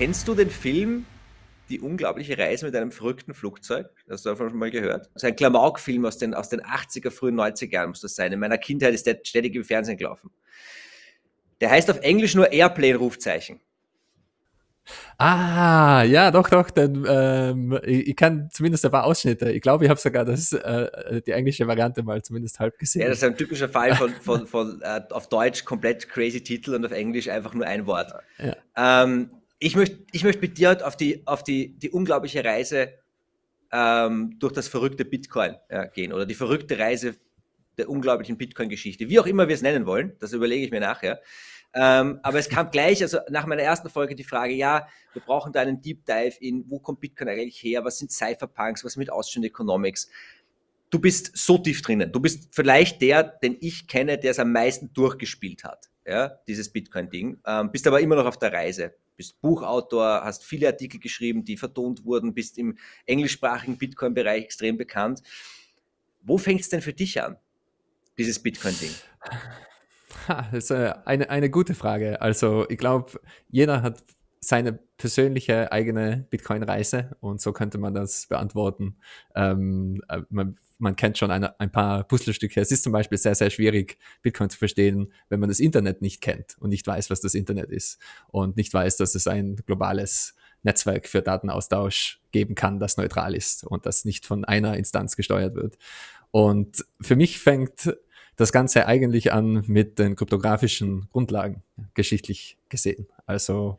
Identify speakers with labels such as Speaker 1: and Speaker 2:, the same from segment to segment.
Speaker 1: Kennst du den Film Die unglaubliche Reise mit einem verrückten Flugzeug? Hast du davon schon mal gehört? Das ist ein Klamauk-Film aus den, aus den 80er, frühen 90er Jahren muss das sein. In meiner Kindheit ist der ständig im Fernsehen gelaufen. Der heißt auf Englisch nur Airplane-Rufzeichen.
Speaker 2: Ah, ja, doch, doch. Denn, ähm, ich, ich, kann zumindest ein paar Ausschnitte. Ich glaube, ich habe sogar das, äh, die englische Variante mal zumindest halb gesehen. Ja, das ist ein typischer
Speaker 1: Fall von, von, von, von äh, auf Deutsch komplett crazy Titel und auf Englisch einfach nur ein Wort. Ja. Ähm, ich möchte ich möcht mit dir auf die, auf die, die unglaubliche Reise ähm, durch das verrückte Bitcoin äh, gehen oder die verrückte Reise der unglaublichen Bitcoin-Geschichte, wie auch immer wir es nennen wollen, das überlege ich mir nachher. Ähm, aber es kam gleich, also nach meiner ersten Folge die Frage, ja, wir brauchen da einen Deep Dive in, wo kommt Bitcoin eigentlich her, was sind Cypherpunks, was mit Austrian Economics. Du bist so tief drinnen. Du bist vielleicht der, den ich kenne, der es am meisten durchgespielt hat, ja, dieses Bitcoin-Ding. Ähm, bist aber immer noch auf der Reise bist Buchautor, hast viele Artikel geschrieben, die vertont wurden, bist im englischsprachigen Bitcoin-Bereich extrem bekannt. Wo fängt es denn für dich an, dieses Bitcoin-Ding?
Speaker 2: Das ist äh, eine, eine gute Frage. Also ich glaube, jeder hat seine persönliche eigene Bitcoin-Reise und so könnte man das beantworten. Ähm, äh, man man kennt schon eine, ein paar Puzzlestücke. Es ist zum Beispiel sehr, sehr schwierig, Bitcoin zu verstehen, wenn man das Internet nicht kennt und nicht weiß, was das Internet ist und nicht weiß, dass es ein globales Netzwerk für Datenaustausch geben kann, das neutral ist und das nicht von einer Instanz gesteuert wird. Und für mich fängt das Ganze eigentlich an mit den kryptografischen Grundlagen, geschichtlich gesehen. Also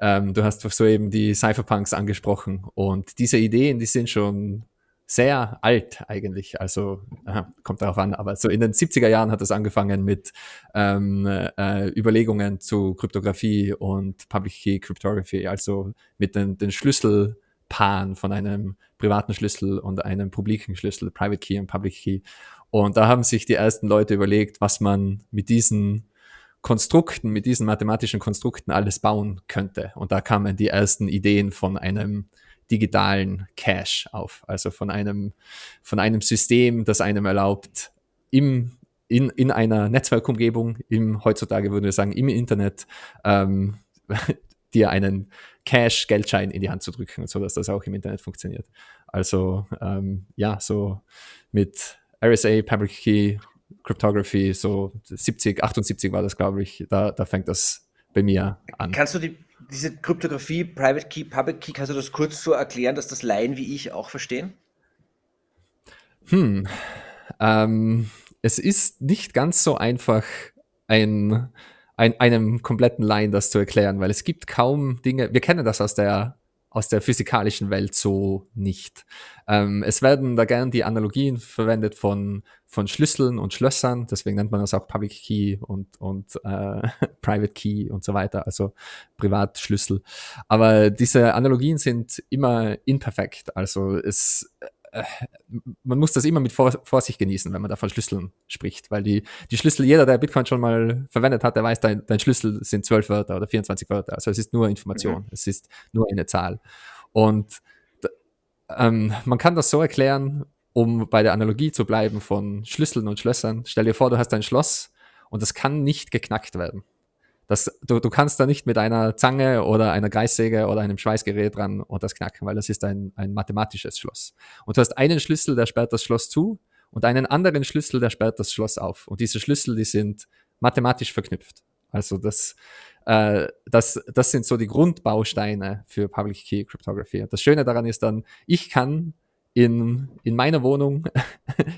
Speaker 2: ähm, du hast soeben die Cypherpunks angesprochen und diese Ideen, die sind schon sehr alt eigentlich, also aha, kommt darauf an, aber so in den 70er Jahren hat es angefangen mit ähm, äh, Überlegungen zu Kryptographie und Public Key Cryptography, also mit den, den Schlüsselpaaren von einem privaten Schlüssel und einem publiken Schlüssel, Private Key und Public Key. Und da haben sich die ersten Leute überlegt, was man mit diesen Konstrukten, mit diesen mathematischen Konstrukten alles bauen könnte. Und da kamen die ersten Ideen von einem digitalen Cash auf, also von einem, von einem System, das einem erlaubt, im, in, in einer Netzwerkumgebung, im, heutzutage würden wir sagen, im Internet, ähm, dir einen Cash, Geldschein in die Hand zu drücken, sodass das auch im Internet funktioniert. Also ähm, ja, so mit RSA, Public Key, Cryptography, so 70, 78 war das, glaube ich, da, da fängt das bei mir
Speaker 1: an. Kannst du die diese Kryptographie, Private Key, Public Key, kannst du das kurz so erklären, dass das Laien wie ich auch verstehen?
Speaker 2: Hm. Ähm, es ist nicht ganz so einfach, ein, ein, einem kompletten Laien das zu erklären, weil es gibt kaum Dinge, wir kennen das aus der aus der physikalischen Welt so nicht. Ähm, es werden da gern die Analogien verwendet von, von Schlüsseln und Schlössern, deswegen nennt man das auch Public Key und, und äh, Private Key und so weiter, also Privatschlüssel. Aber diese Analogien sind immer imperfekt, also es man muss das immer mit Vor Vorsicht genießen, wenn man da von Schlüsseln spricht, weil die, die Schlüssel, jeder, der Bitcoin schon mal verwendet hat, der weiß, dein, dein Schlüssel sind 12 Wörter oder 24 Wörter. Also es ist nur Information, mhm. es ist nur eine Zahl. Und ähm, man kann das so erklären, um bei der Analogie zu bleiben von Schlüsseln und Schlössern. Stell dir vor, du hast ein Schloss und das kann nicht geknackt werden. Das, du, du kannst da nicht mit einer Zange oder einer Kreissäge oder einem Schweißgerät dran und das knacken, weil das ist ein, ein mathematisches Schloss. Und du hast einen Schlüssel, der sperrt das Schloss zu und einen anderen Schlüssel, der sperrt das Schloss auf. Und diese Schlüssel, die sind mathematisch verknüpft. Also das, äh, das, das sind so die Grundbausteine für Public Key Cryptography. Und das Schöne daran ist dann, ich kann in, in meiner Wohnung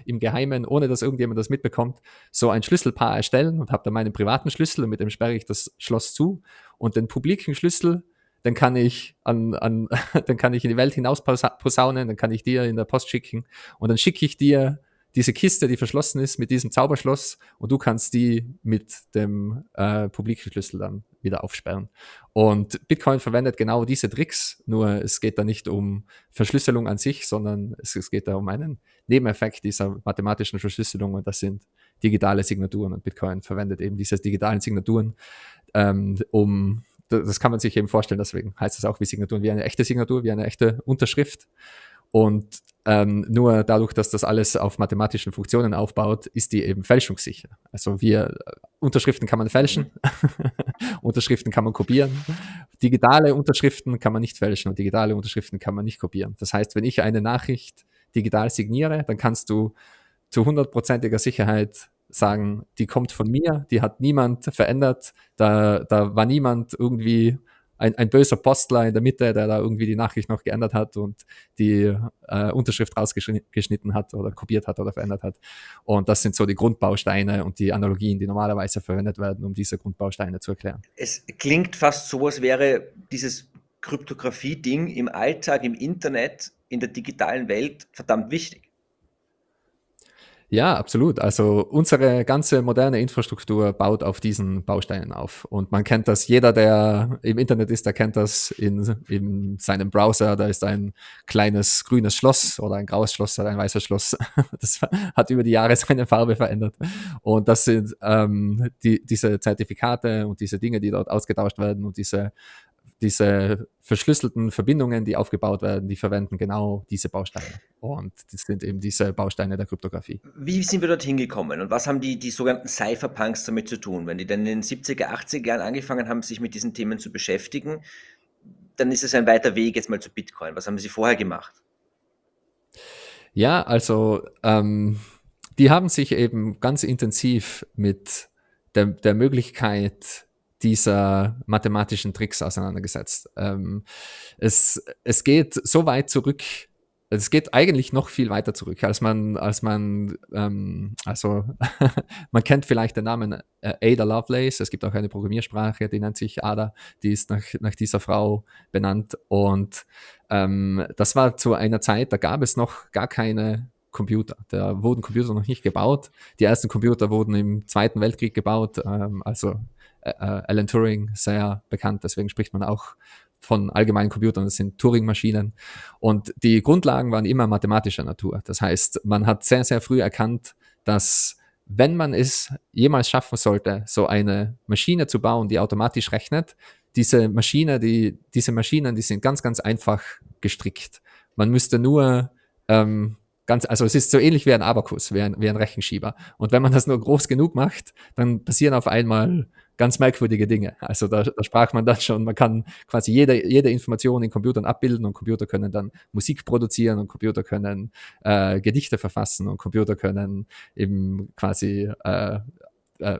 Speaker 2: im Geheimen, ohne dass irgendjemand das mitbekommt, so ein Schlüsselpaar erstellen und habe dann meinen privaten Schlüssel und mit dem sperre ich das Schloss zu und den publiken Schlüssel, den kann ich an, an dann kann ich in die Welt hinaus posaunen, dann kann ich dir in der Post schicken und dann schicke ich dir diese Kiste, die verschlossen ist mit diesem Zauberschloss und du kannst die mit dem äh, publiken Schlüssel dann wieder aufsperren. Und Bitcoin verwendet genau diese Tricks, nur es geht da nicht um Verschlüsselung an sich, sondern es, es geht da um einen Nebeneffekt dieser mathematischen Verschlüsselung und das sind digitale Signaturen und Bitcoin verwendet eben diese digitalen Signaturen, ähm, um das kann man sich eben vorstellen, deswegen heißt das auch wie Signaturen, wie eine echte Signatur, wie eine echte Unterschrift. Und ähm, nur dadurch, dass das alles auf mathematischen Funktionen aufbaut, ist die eben fälschungssicher. Also wir, äh, Unterschriften kann man fälschen, Unterschriften kann man kopieren, digitale Unterschriften kann man nicht fälschen und digitale Unterschriften kann man nicht kopieren. Das heißt, wenn ich eine Nachricht digital signiere, dann kannst du zu hundertprozentiger Sicherheit sagen, die kommt von mir, die hat niemand verändert, da, da war niemand irgendwie ein, ein böser Postler in der Mitte, der da irgendwie die Nachricht noch geändert hat und die äh, Unterschrift rausgeschnitten hat oder kopiert hat oder verändert hat. Und das sind so die Grundbausteine und die Analogien, die normalerweise verwendet werden, um diese Grundbausteine zu erklären.
Speaker 1: Es klingt fast so, als wäre dieses Kryptographie-Ding im Alltag, im Internet, in der digitalen Welt verdammt wichtig.
Speaker 2: Ja, absolut. Also unsere ganze moderne Infrastruktur baut auf diesen Bausteinen auf. Und man kennt das, jeder, der im Internet ist, der kennt das in, in seinem Browser. Da ist ein kleines grünes Schloss oder ein graues Schloss oder ein weißes Schloss. Das hat über die Jahre seine Farbe verändert. Und das sind ähm, die, diese Zertifikate und diese Dinge, die dort ausgetauscht werden und diese diese verschlüsselten Verbindungen, die aufgebaut werden, die verwenden genau diese Bausteine. Und das sind eben diese Bausteine der Kryptographie.
Speaker 1: Wie sind wir dorthin gekommen und was haben die, die sogenannten Cypherpunks damit zu tun? Wenn die dann in den 70er, 80er Jahren angefangen haben, sich mit diesen Themen zu beschäftigen, dann ist es ein weiter Weg jetzt mal zu Bitcoin. Was haben sie vorher gemacht?
Speaker 2: Ja, also ähm, die haben sich eben ganz intensiv mit der, der Möglichkeit dieser mathematischen Tricks auseinandergesetzt. Ähm, es, es geht so weit zurück, es geht eigentlich noch viel weiter zurück, als man, als man, ähm, also man kennt vielleicht den Namen äh, Ada Lovelace. Es gibt auch eine Programmiersprache, die nennt sich Ada, die ist nach, nach dieser Frau benannt. Und ähm, das war zu einer Zeit, da gab es noch gar keine Computer. Da wurden Computer noch nicht gebaut. Die ersten Computer wurden im Zweiten Weltkrieg gebaut. Ähm, also äh, äh, Alan Turing sehr bekannt, deswegen spricht man auch von allgemeinen Computern, das sind Turing-Maschinen. Und die Grundlagen waren immer mathematischer Natur. Das heißt, man hat sehr, sehr früh erkannt, dass wenn man es jemals schaffen sollte, so eine Maschine zu bauen, die automatisch rechnet, diese Maschine, die, diese Maschinen, die sind ganz, ganz einfach gestrickt. Man müsste nur ähm, Ganz, also es ist so ähnlich wie ein Abakus, wie ein, wie ein Rechenschieber. Und wenn man das nur groß genug macht, dann passieren auf einmal ganz merkwürdige Dinge. Also da, da sprach man dann schon, man kann quasi jede, jede Information in Computern abbilden und Computer können dann Musik produzieren und Computer können äh, Gedichte verfassen und Computer können eben quasi äh, äh,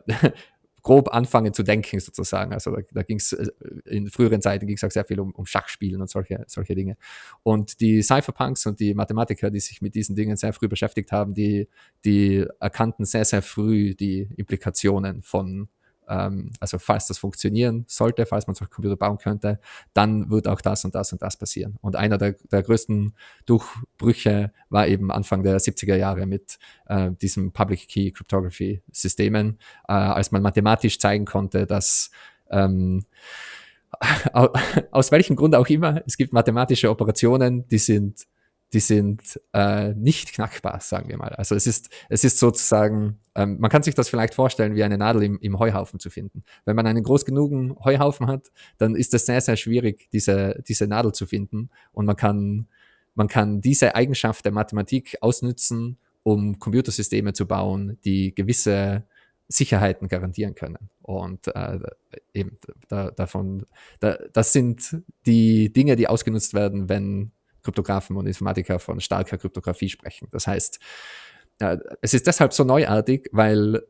Speaker 2: grob anfangen zu denken, sozusagen. Also da, da ging es, äh, in früheren Zeiten ging es auch sehr viel um, um Schachspielen und solche, solche Dinge. Und die Cypherpunks und die Mathematiker, die sich mit diesen Dingen sehr früh beschäftigt haben, die, die erkannten sehr, sehr früh die Implikationen von ähm, also falls das funktionieren sollte, falls man so einen Computer bauen könnte, dann wird auch das und das und das passieren. Und einer der, der größten Durchbrüche war eben Anfang der 70er Jahre mit äh, diesem Public Key Cryptography Systemen, äh, als man mathematisch zeigen konnte, dass ähm, aus welchem Grund auch immer, es gibt mathematische Operationen, die sind die sind äh, nicht knackbar, sagen wir mal. Also es ist, es ist sozusagen, ähm, man kann sich das vielleicht vorstellen, wie eine Nadel im, im Heuhaufen zu finden. Wenn man einen groß genugen Heuhaufen hat, dann ist es sehr, sehr schwierig, diese, diese Nadel zu finden. Und man kann, man kann diese Eigenschaft der Mathematik ausnützen, um Computersysteme zu bauen, die gewisse Sicherheiten garantieren können. Und äh, eben da, davon, da, das sind die Dinge, die ausgenutzt werden, wenn Kryptografen und Informatiker von starker Kryptografie sprechen. Das heißt, äh, es ist deshalb so neuartig, weil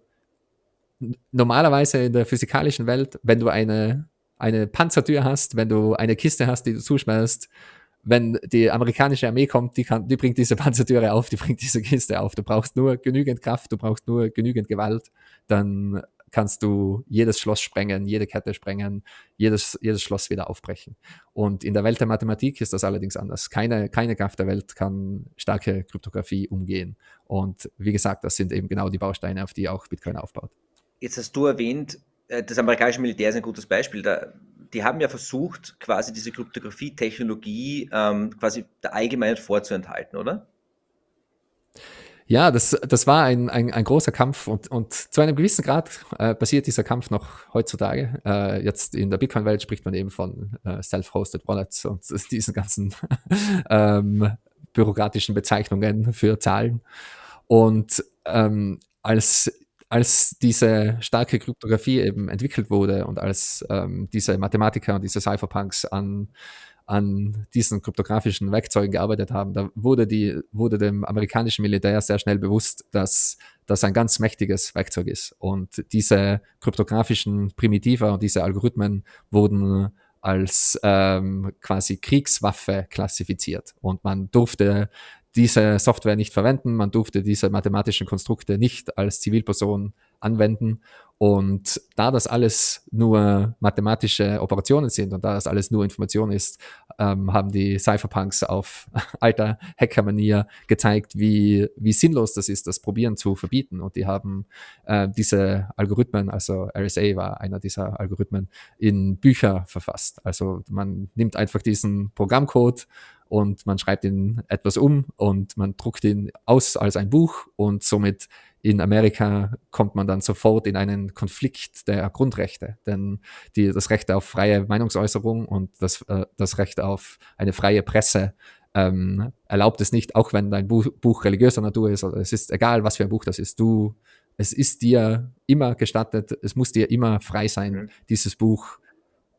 Speaker 2: normalerweise in der physikalischen Welt, wenn du eine, eine Panzertür hast, wenn du eine Kiste hast, die du zuschmeißt, wenn die amerikanische Armee kommt, die, kann, die bringt diese Panzertüre auf, die bringt diese Kiste auf. Du brauchst nur genügend Kraft, du brauchst nur genügend Gewalt, dann kannst du jedes Schloss sprengen, jede Kette sprengen, jedes, jedes Schloss wieder aufbrechen. Und in der Welt der Mathematik ist das allerdings anders. Keine, keine Kraft der Welt kann starke Kryptographie umgehen. Und wie gesagt, das sind eben genau die Bausteine, auf die auch Bitcoin aufbaut.
Speaker 1: Jetzt hast du erwähnt, äh, das amerikanische Militär ist ein gutes Beispiel. Da, die haben ja versucht, quasi diese Kryptographie-Technologie ähm, quasi der Allgemeinheit vorzuenthalten, oder?
Speaker 2: Ja, das, das war ein, ein, ein großer Kampf und, und zu einem gewissen Grad äh, passiert dieser Kampf noch heutzutage. Äh, jetzt in der Bitcoin-Welt spricht man eben von äh, Self-Hosted Wallets und diesen ganzen ähm, bürokratischen Bezeichnungen für Zahlen. Und ähm, als, als diese starke Kryptographie eben entwickelt wurde und als ähm, diese Mathematiker und diese Cypherpunks an an diesen kryptografischen Werkzeugen gearbeitet haben, da wurde, die, wurde dem amerikanischen Militär sehr schnell bewusst, dass das ein ganz mächtiges Werkzeug ist. Und diese kryptografischen Primitiva und diese Algorithmen wurden als ähm, quasi Kriegswaffe klassifiziert. Und man durfte diese Software nicht verwenden, man durfte diese mathematischen Konstrukte nicht als Zivilperson anwenden. Und da das alles nur mathematische Operationen sind und da das alles nur Information ist, ähm, haben die Cypherpunks auf alter Hacker-Manier gezeigt, wie, wie sinnlos das ist, das Probieren zu verbieten. Und die haben äh, diese Algorithmen, also RSA war einer dieser Algorithmen, in Bücher verfasst. Also man nimmt einfach diesen Programmcode, und man schreibt ihn etwas um und man druckt ihn aus als ein Buch und somit in Amerika kommt man dann sofort in einen Konflikt der Grundrechte, denn die, das Recht auf freie Meinungsäußerung und das, äh, das Recht auf eine freie Presse ähm, erlaubt es nicht, auch wenn dein Buch, Buch religiöser Natur ist, oder also es ist egal, was für ein Buch das ist, du, es ist dir immer gestattet, es muss dir immer frei sein, mhm. dieses Buch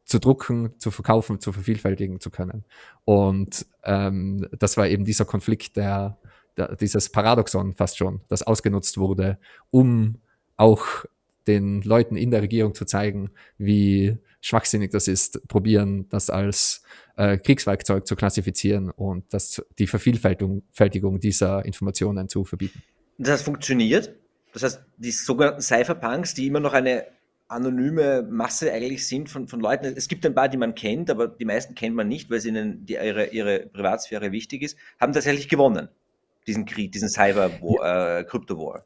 Speaker 2: zu drucken, zu verkaufen, zu vervielfältigen zu können. Und ähm, das war eben dieser Konflikt, der, der, dieses Paradoxon fast schon, das ausgenutzt wurde, um auch den Leuten in der Regierung zu zeigen, wie schwachsinnig das ist, probieren, das als äh, Kriegswerkzeug zu klassifizieren und das, die Vervielfältigung dieser Informationen zu verbieten.
Speaker 1: Das funktioniert. Das heißt, die sogenannten Cypherpunks, die immer noch eine anonyme Masse eigentlich sind von, von Leuten. Es gibt ein paar, die man kennt, aber die meisten kennt man nicht, weil es ihnen die, ihre, ihre Privatsphäre wichtig ist, haben tatsächlich gewonnen, diesen Krieg, diesen Cyber-Krypto-War.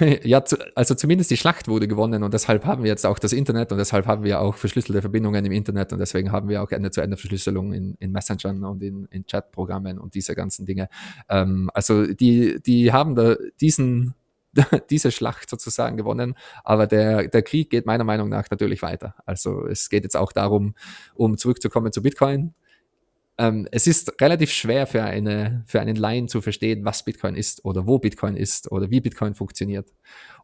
Speaker 2: Äh, ja, zu, also zumindest die Schlacht wurde gewonnen und deshalb haben wir jetzt auch das Internet und deshalb haben wir auch verschlüsselte Verbindungen im Internet und deswegen haben wir auch Ende-zu-Ende-Verschlüsselung in, in Messengern und in, in Chat-Programmen und diese ganzen Dinge. Ähm, also die, die haben da diesen diese Schlacht sozusagen gewonnen. Aber der, der Krieg geht meiner Meinung nach natürlich weiter. Also es geht jetzt auch darum, um zurückzukommen zu Bitcoin. Ähm, es ist relativ schwer für, eine, für einen Laien zu verstehen, was Bitcoin ist oder wo Bitcoin ist oder wie Bitcoin funktioniert.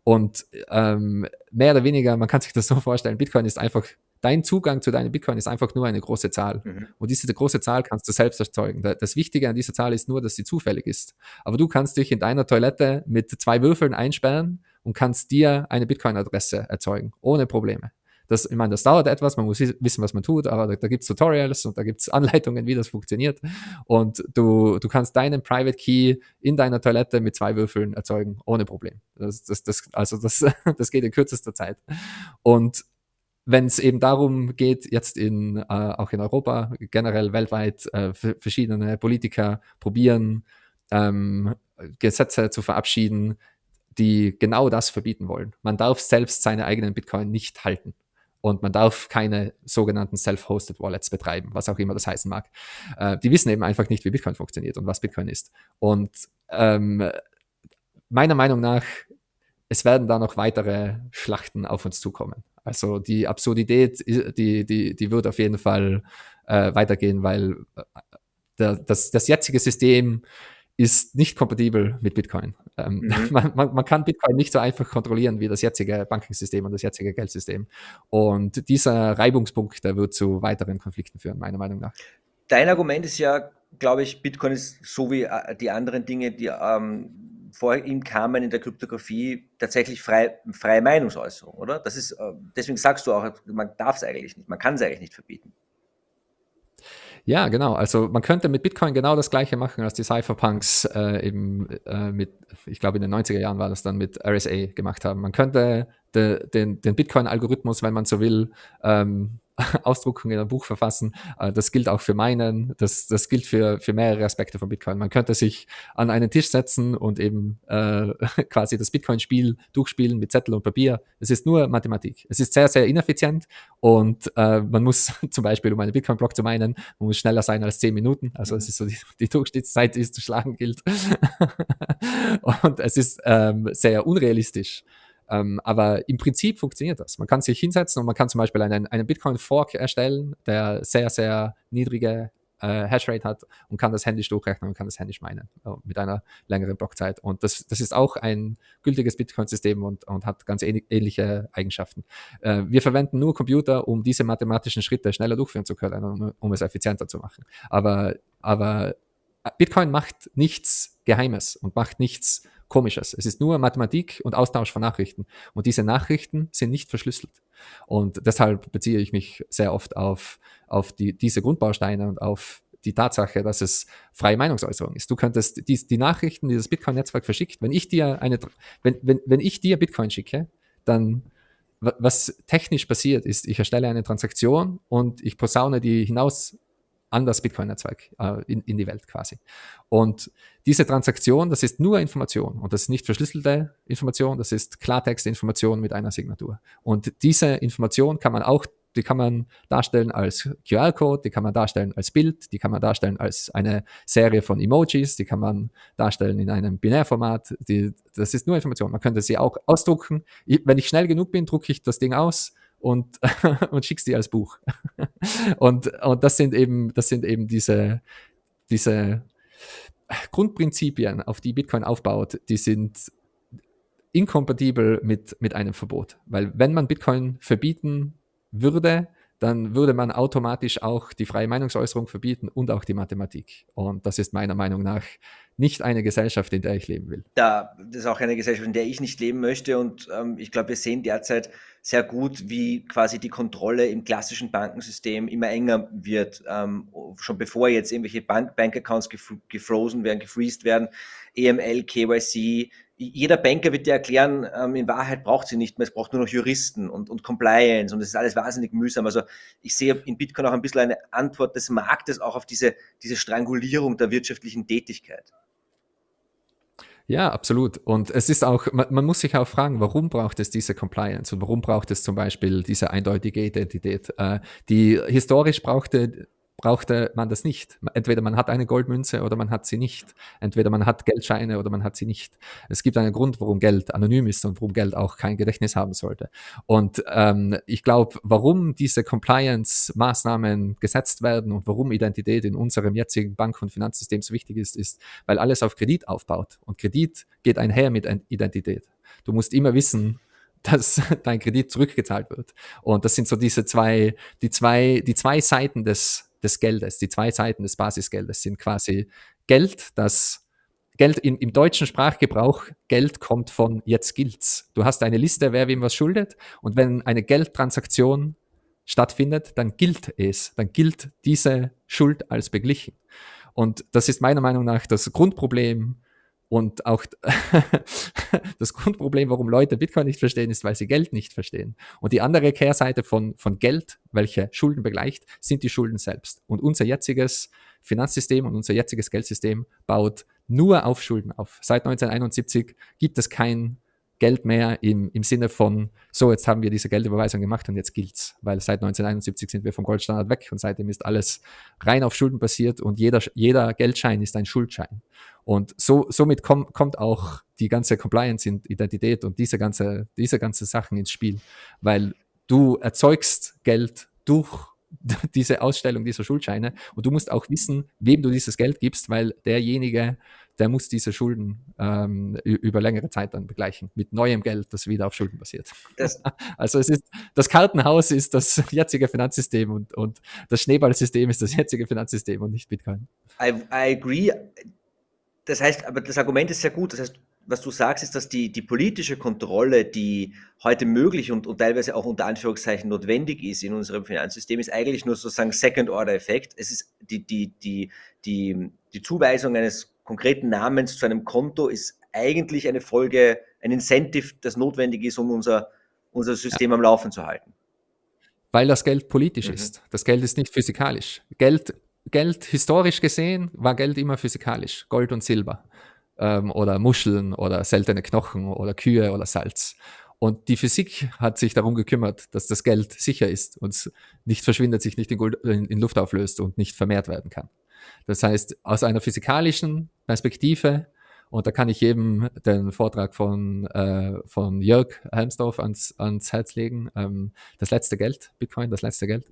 Speaker 2: Und ähm, mehr oder weniger, man kann sich das so vorstellen, Bitcoin ist einfach dein Zugang zu deinem Bitcoin ist einfach nur eine große Zahl. Mhm. Und diese große Zahl kannst du selbst erzeugen. Das Wichtige an dieser Zahl ist nur, dass sie zufällig ist. Aber du kannst dich in deiner Toilette mit zwei Würfeln einsperren und kannst dir eine Bitcoin-Adresse erzeugen, ohne Probleme. Das, ich meine, das dauert etwas, man muss wissen, was man tut, aber da, da gibt es Tutorials und da gibt es Anleitungen, wie das funktioniert. Und du, du kannst deinen Private Key in deiner Toilette mit zwei Würfeln erzeugen, ohne Problem. Das, das, das, also das, das geht in kürzester Zeit. Und wenn es eben darum geht, jetzt in, äh, auch in Europa, generell weltweit, äh, verschiedene Politiker probieren, ähm, Gesetze zu verabschieden, die genau das verbieten wollen. Man darf selbst seine eigenen Bitcoin nicht halten. Und man darf keine sogenannten Self-Hosted Wallets betreiben, was auch immer das heißen mag. Äh, die wissen eben einfach nicht, wie Bitcoin funktioniert und was Bitcoin ist. Und ähm, meiner Meinung nach, es werden da noch weitere Schlachten auf uns zukommen. Also die Absurdität, die, die, die wird auf jeden Fall äh, weitergehen, weil äh, der, das, das jetzige System ist nicht kompatibel mit Bitcoin. Ähm, mhm. man, man, kann Bitcoin nicht so einfach kontrollieren wie das jetzige Bankensystem und das jetzige Geldsystem. Und dieser Reibungspunkt, der wird zu weiteren Konflikten führen, meiner Meinung nach.
Speaker 1: Dein Argument ist ja, glaube ich, Bitcoin ist so wie äh, die anderen Dinge, die ähm, vor ihm kamen in der Kryptographie tatsächlich frei, freie Meinungsäußerung, oder? Das ist, äh, deswegen sagst du auch, man darf es eigentlich nicht, man kann es eigentlich nicht verbieten.
Speaker 2: Ja, genau. Also man könnte mit Bitcoin genau das gleiche machen, als die Cypherpunks äh, eben äh, mit, ich glaube in den 90er Jahren war das dann mit RSA gemacht haben. Man könnte de, den, den Bitcoin-Algorithmus, wenn man so will, ähm, Ausdruckung in einem Buch verfassen. Äh, das gilt auch für meinen, das, das gilt für, für mehrere Aspekte von Bitcoin. Man könnte sich an einen Tisch setzen und eben äh, quasi das Bitcoin-Spiel durchspielen mit Zettel und Papier. Es ist nur Mathematik. Es ist sehr, sehr ineffizient und äh, man muss zum Beispiel, um einen Bitcoin-Block zu meinen, man muss schneller sein als zehn Minuten. Also mhm. es ist so die, die Durchschnittszeit, die es zu schlagen gilt. und es ist ähm, sehr unrealistisch. Ähm, aber im Prinzip funktioniert das. Man kann sich hinsetzen und man kann zum Beispiel einen, einen Bitcoin-Fork erstellen, der sehr, sehr niedrige äh, Hashrate hat und kann das händisch durchrechnen und kann das händisch meinen äh, mit einer längeren Blockzeit. Und das, das ist auch ein gültiges Bitcoin-System und, und hat ganz ähnliche Eigenschaften. Äh, wir verwenden nur Computer, um diese mathematischen Schritte schneller durchführen zu können, um, um es effizienter zu machen. Aber, aber Bitcoin macht nichts Geheimes und macht nichts Komisches. Es ist nur Mathematik und Austausch von Nachrichten. Und diese Nachrichten sind nicht verschlüsselt. Und deshalb beziehe ich mich sehr oft auf, auf die, diese Grundbausteine und auf die Tatsache, dass es freie Meinungsäußerung ist. Du könntest die, die Nachrichten, die das Bitcoin-Netzwerk verschickt, wenn ich dir eine, wenn, wenn, wenn ich dir Bitcoin schicke, dann was technisch passiert ist, ich erstelle eine Transaktion und ich posaune die hinaus an das Bitcoin-Netzwerk äh, in, in die Welt quasi. Und diese Transaktion, das ist nur Information und das ist nicht verschlüsselte Information, das ist Klartext-Information mit einer Signatur. Und diese Information kann man auch die kann man darstellen als QR-Code, die kann man darstellen als Bild, die kann man darstellen als eine Serie von Emojis, die kann man darstellen in einem Binärformat. Die, das ist nur Information. Man könnte sie auch ausdrucken. Ich, wenn ich schnell genug bin, drucke ich das Ding aus und, und schickst die als Buch. und, und das sind eben, das sind eben diese, diese Grundprinzipien, auf die Bitcoin aufbaut, die sind inkompatibel mit, mit einem Verbot. Weil wenn man Bitcoin verbieten würde, dann würde man automatisch auch die freie Meinungsäußerung verbieten und auch die Mathematik. Und das ist meiner Meinung nach nicht eine Gesellschaft, in der ich leben will.
Speaker 1: Da, das ist auch eine Gesellschaft, in der ich nicht leben möchte. Und ähm, ich glaube, wir sehen derzeit sehr gut, wie quasi die Kontrolle im klassischen Bankensystem immer enger wird. Ähm, schon bevor jetzt irgendwelche Bank, bank gef gefrozen werden, gefreezed werden, EML, KYC. Jeder Banker wird dir erklären, ähm, in Wahrheit braucht sie nicht mehr, es braucht nur noch Juristen und, und Compliance und es ist alles wahnsinnig mühsam. Also ich sehe in Bitcoin auch ein bisschen eine Antwort des Marktes auch auf diese, diese Strangulierung der wirtschaftlichen Tätigkeit.
Speaker 2: Ja, absolut. Und es ist auch, man, man, muss sich auch fragen, warum braucht es diese Compliance und warum braucht es zum Beispiel diese eindeutige Identität? Äh, die historisch brauchte brauchte man das nicht. Entweder man hat eine Goldmünze oder man hat sie nicht. Entweder man hat Geldscheine oder man hat sie nicht. Es gibt einen Grund, warum Geld anonym ist und warum Geld auch kein Gedächtnis haben sollte. Und ähm, ich glaube, warum diese Compliance-Maßnahmen gesetzt werden und warum Identität in unserem jetzigen Bank- und Finanzsystem so wichtig ist, ist, weil alles auf Kredit aufbaut. Und Kredit geht einher mit Identität. Du musst immer wissen, dass dein Kredit zurückgezahlt wird. Und das sind so diese zwei, die zwei, die zwei Seiten des des Geldes. Die zwei Seiten des Basisgeldes sind quasi Geld, das Geld in, im deutschen Sprachgebrauch, Geld kommt von jetzt gilt's. Du hast eine Liste, wer wem was schuldet und wenn eine Geldtransaktion stattfindet, dann gilt es, dann gilt diese Schuld als beglichen. Und das ist meiner Meinung nach das Grundproblem und auch das Grundproblem, warum Leute Bitcoin nicht verstehen, ist, weil sie Geld nicht verstehen. Und die andere Kehrseite von, von Geld, welche Schulden begleicht, sind die Schulden selbst. Und unser jetziges Finanzsystem und unser jetziges Geldsystem baut nur auf Schulden auf. Seit 1971 gibt es kein Geld mehr im, im Sinne von, so, jetzt haben wir diese Geldüberweisung gemacht und jetzt gilt's, weil seit 1971 sind wir vom Goldstandard weg und seitdem ist alles rein auf Schulden basiert und jeder, jeder Geldschein ist ein Schuldschein. Und so, somit komm, kommt auch die ganze Compliance in Identität und diese ganze, diese ganze Sachen ins Spiel, weil du erzeugst Geld durch diese Ausstellung dieser Schuldscheine und du musst auch wissen, wem du dieses Geld gibst, weil derjenige der muss diese Schulden ähm, über längere Zeit dann begleichen mit neuem Geld, das wieder auf Schulden basiert. Das also es ist, das Kartenhaus ist das jetzige Finanzsystem und, und das Schneeballsystem ist das jetzige Finanzsystem und nicht Bitcoin.
Speaker 1: I, I agree. Das heißt, aber das Argument ist sehr gut. Das heißt, was du sagst, ist, dass die, die politische Kontrolle, die heute möglich und, und teilweise auch unter Anführungszeichen notwendig ist in unserem Finanzsystem, ist eigentlich nur sozusagen Second-Order-Effekt. Es ist die, die, die, die, die Zuweisung eines konkreten Namens zu einem Konto ist eigentlich eine Folge, ein Incentive, das notwendig ist, um unser, unser System ja. am Laufen zu halten.
Speaker 2: Weil das Geld politisch mhm. ist. Das Geld ist nicht physikalisch. Geld, Geld, historisch gesehen, war Geld immer physikalisch. Gold und Silber. Ähm, oder Muscheln oder seltene Knochen oder Kühe oder Salz. Und die Physik hat sich darum gekümmert, dass das Geld sicher ist und nicht verschwindet, sich nicht in, Gold, in Luft auflöst und nicht vermehrt werden kann. Das heißt, aus einer physikalischen Perspektive, und da kann ich jedem den Vortrag von, äh, von Jörg Helmsdorf ans, ans Herz legen, ähm, das letzte Geld, Bitcoin, das letzte Geld.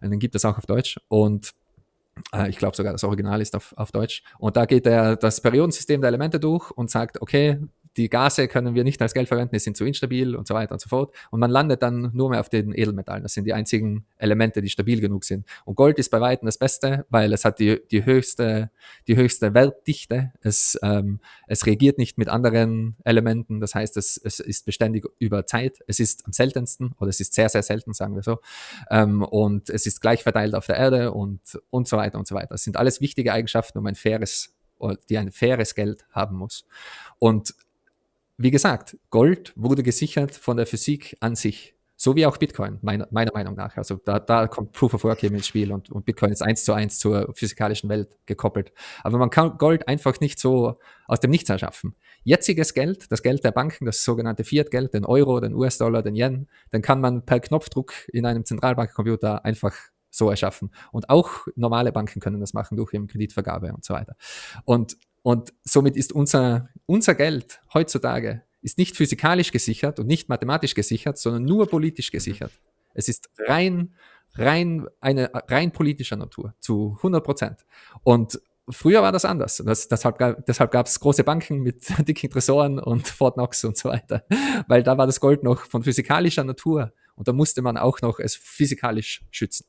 Speaker 2: Und den gibt es auch auf Deutsch. Und äh, ich glaube sogar das Original ist auf, auf Deutsch. Und da geht er das Periodensystem der Elemente durch und sagt, okay, die Gase können wir nicht als Geld verwenden, die sind zu instabil und so weiter und so fort. Und man landet dann nur mehr auf den Edelmetallen. Das sind die einzigen Elemente, die stabil genug sind. Und Gold ist bei weitem das Beste, weil es hat die, die, höchste, die höchste Wertdichte. Es, ähm, es reagiert nicht mit anderen Elementen. Das heißt, es, es ist beständig über Zeit. Es ist am seltensten oder es ist sehr, sehr selten, sagen wir so. Ähm, und es ist gleich verteilt auf der Erde und, und so weiter und so weiter. Das sind alles wichtige Eigenschaften, um ein faires die ein faires Geld haben muss. Und wie gesagt, Gold wurde gesichert von der Physik an sich. So wie auch Bitcoin, meiner, meiner Meinung nach. Also da, da kommt Proof of Work eben ins Spiel und, und Bitcoin ist eins zu eins zur physikalischen Welt gekoppelt. Aber man kann Gold einfach nicht so aus dem Nichts erschaffen. Jetziges Geld, das Geld der Banken, das sogenannte Fiat-Geld, den Euro, den US-Dollar, den Yen, den kann man per Knopfdruck in einem Zentralbankcomputer einfach so erschaffen. Und auch normale Banken können das machen durch eben Kreditvergabe und so weiter. Und und somit ist unser, unser Geld heutzutage ist nicht physikalisch gesichert und nicht mathematisch gesichert, sondern nur politisch gesichert. Es ist rein, rein, eine, rein politischer Natur, zu 100 Prozent. Und früher war das anders. Das, deshalb deshalb gab es große Banken mit dicken Tresoren und Fort Knox und so weiter, weil da war das Gold noch von physikalischer Natur und da musste man auch noch es physikalisch schützen.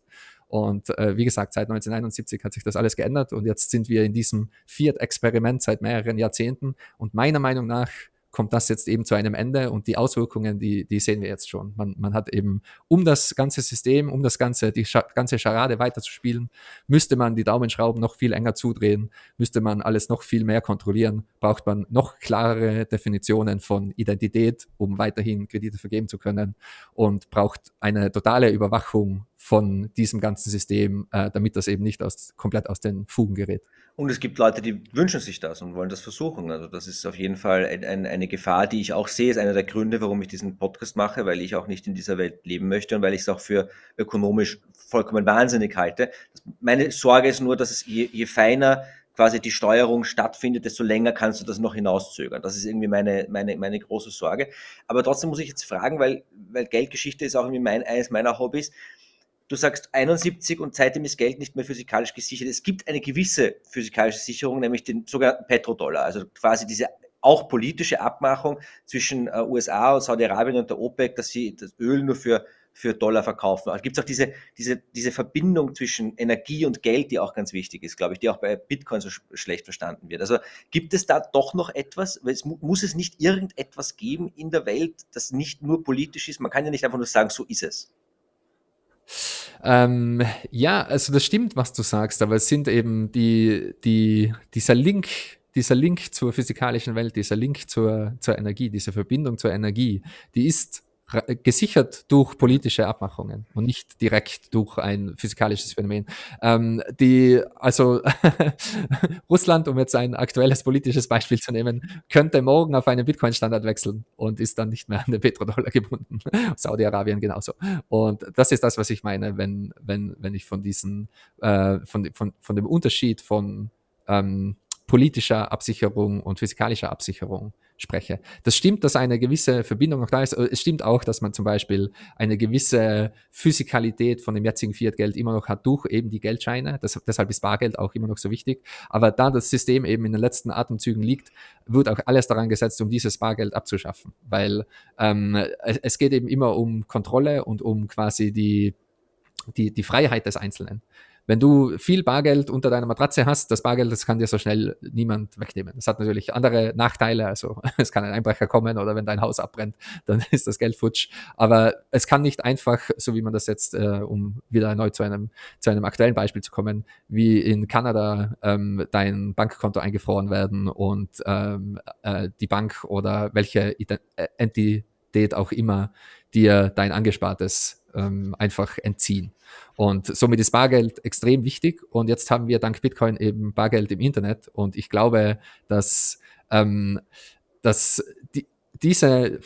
Speaker 2: Und äh, wie gesagt, seit 1971 hat sich das alles geändert und jetzt sind wir in diesem Fiat-Experiment seit mehreren Jahrzehnten. Und meiner Meinung nach kommt das jetzt eben zu einem Ende und die Auswirkungen, die, die sehen wir jetzt schon. Man, man hat eben, um das ganze System, um das ganze, die Scha ganze Charade weiterzuspielen, müsste man die Daumenschrauben noch viel enger zudrehen, müsste man alles noch viel mehr kontrollieren, braucht man noch klarere Definitionen von Identität, um weiterhin Kredite vergeben zu können und braucht eine totale Überwachung von diesem ganzen System, äh, damit das eben nicht aus, komplett aus den Fugen gerät.
Speaker 1: Und es gibt Leute, die wünschen sich das und wollen das versuchen. Also das ist auf jeden Fall ein, ein, eine Gefahr, die ich auch sehe, ist einer der Gründe, warum ich diesen Podcast mache, weil ich auch nicht in dieser Welt leben möchte und weil ich es auch für ökonomisch vollkommen wahnsinnig halte. Meine Sorge ist nur, dass es je, je feiner quasi die Steuerung stattfindet, desto länger kannst du das noch hinauszögern. Das ist irgendwie meine, meine, meine große Sorge. Aber trotzdem muss ich jetzt fragen, weil, weil Geldgeschichte ist auch irgendwie mein, eines meiner Hobbys du sagst 71 und seitdem ist Geld nicht mehr physikalisch gesichert. Es gibt eine gewisse physikalische Sicherung, nämlich den sogenannten Petrodollar, also quasi diese auch politische Abmachung zwischen äh, USA und Saudi-Arabien und der OPEC, dass sie das Öl nur für, für Dollar verkaufen. Also gibt es auch diese, diese, diese Verbindung zwischen Energie und Geld, die auch ganz wichtig ist, glaube ich, die auch bei Bitcoin so sch schlecht verstanden wird. Also gibt es da doch noch etwas? Es mu muss es nicht irgendetwas geben in der Welt, das nicht nur politisch ist? Man kann ja nicht einfach nur sagen, so ist es.
Speaker 2: Ähm, ja, also das stimmt, was du sagst, aber es sind eben die, die, dieser Link, dieser Link zur physikalischen Welt, dieser Link zur, zur Energie, diese Verbindung zur Energie, die ist gesichert durch politische Abmachungen und nicht direkt durch ein physikalisches Phänomen. Ähm, die, also Russland, um jetzt ein aktuelles politisches Beispiel zu nehmen, könnte morgen auf einen Bitcoin-Standard wechseln und ist dann nicht mehr an den Petrodollar gebunden. Saudi-Arabien genauso. Und das ist das, was ich meine, wenn, wenn, wenn ich von diesen, äh, von, von, von dem Unterschied von ähm, politischer Absicherung und physikalischer Absicherung spreche. Das stimmt, dass eine gewisse Verbindung auch da ist. Es stimmt auch, dass man zum Beispiel eine gewisse Physikalität von dem jetzigen Fiat-Geld immer noch hat durch eben die Geldscheine. Das, deshalb ist Bargeld auch immer noch so wichtig. Aber da das System eben in den letzten Atemzügen liegt, wird auch alles daran gesetzt, um dieses Bargeld abzuschaffen. Weil ähm, es geht eben immer um Kontrolle und um quasi die die, die Freiheit des Einzelnen wenn du viel Bargeld unter deiner Matratze hast, das Bargeld, das kann dir so schnell niemand wegnehmen. Das hat natürlich andere Nachteile. Also es kann ein Einbrecher kommen oder wenn dein Haus abbrennt, dann ist das Geld futsch. Aber es kann nicht einfach, so wie man das jetzt, äh, um wieder neu zu einem, zu einem aktuellen Beispiel zu kommen, wie in Kanada ähm, dein Bankkonto eingefroren werden und ähm, äh, die Bank oder welche Ident äh, Entität auch immer dir dein Angespartes ähm, einfach entziehen. Und somit ist Bargeld extrem wichtig. Und jetzt haben wir dank Bitcoin eben Bargeld im Internet. Und ich glaube, dass, ähm, dass die, diese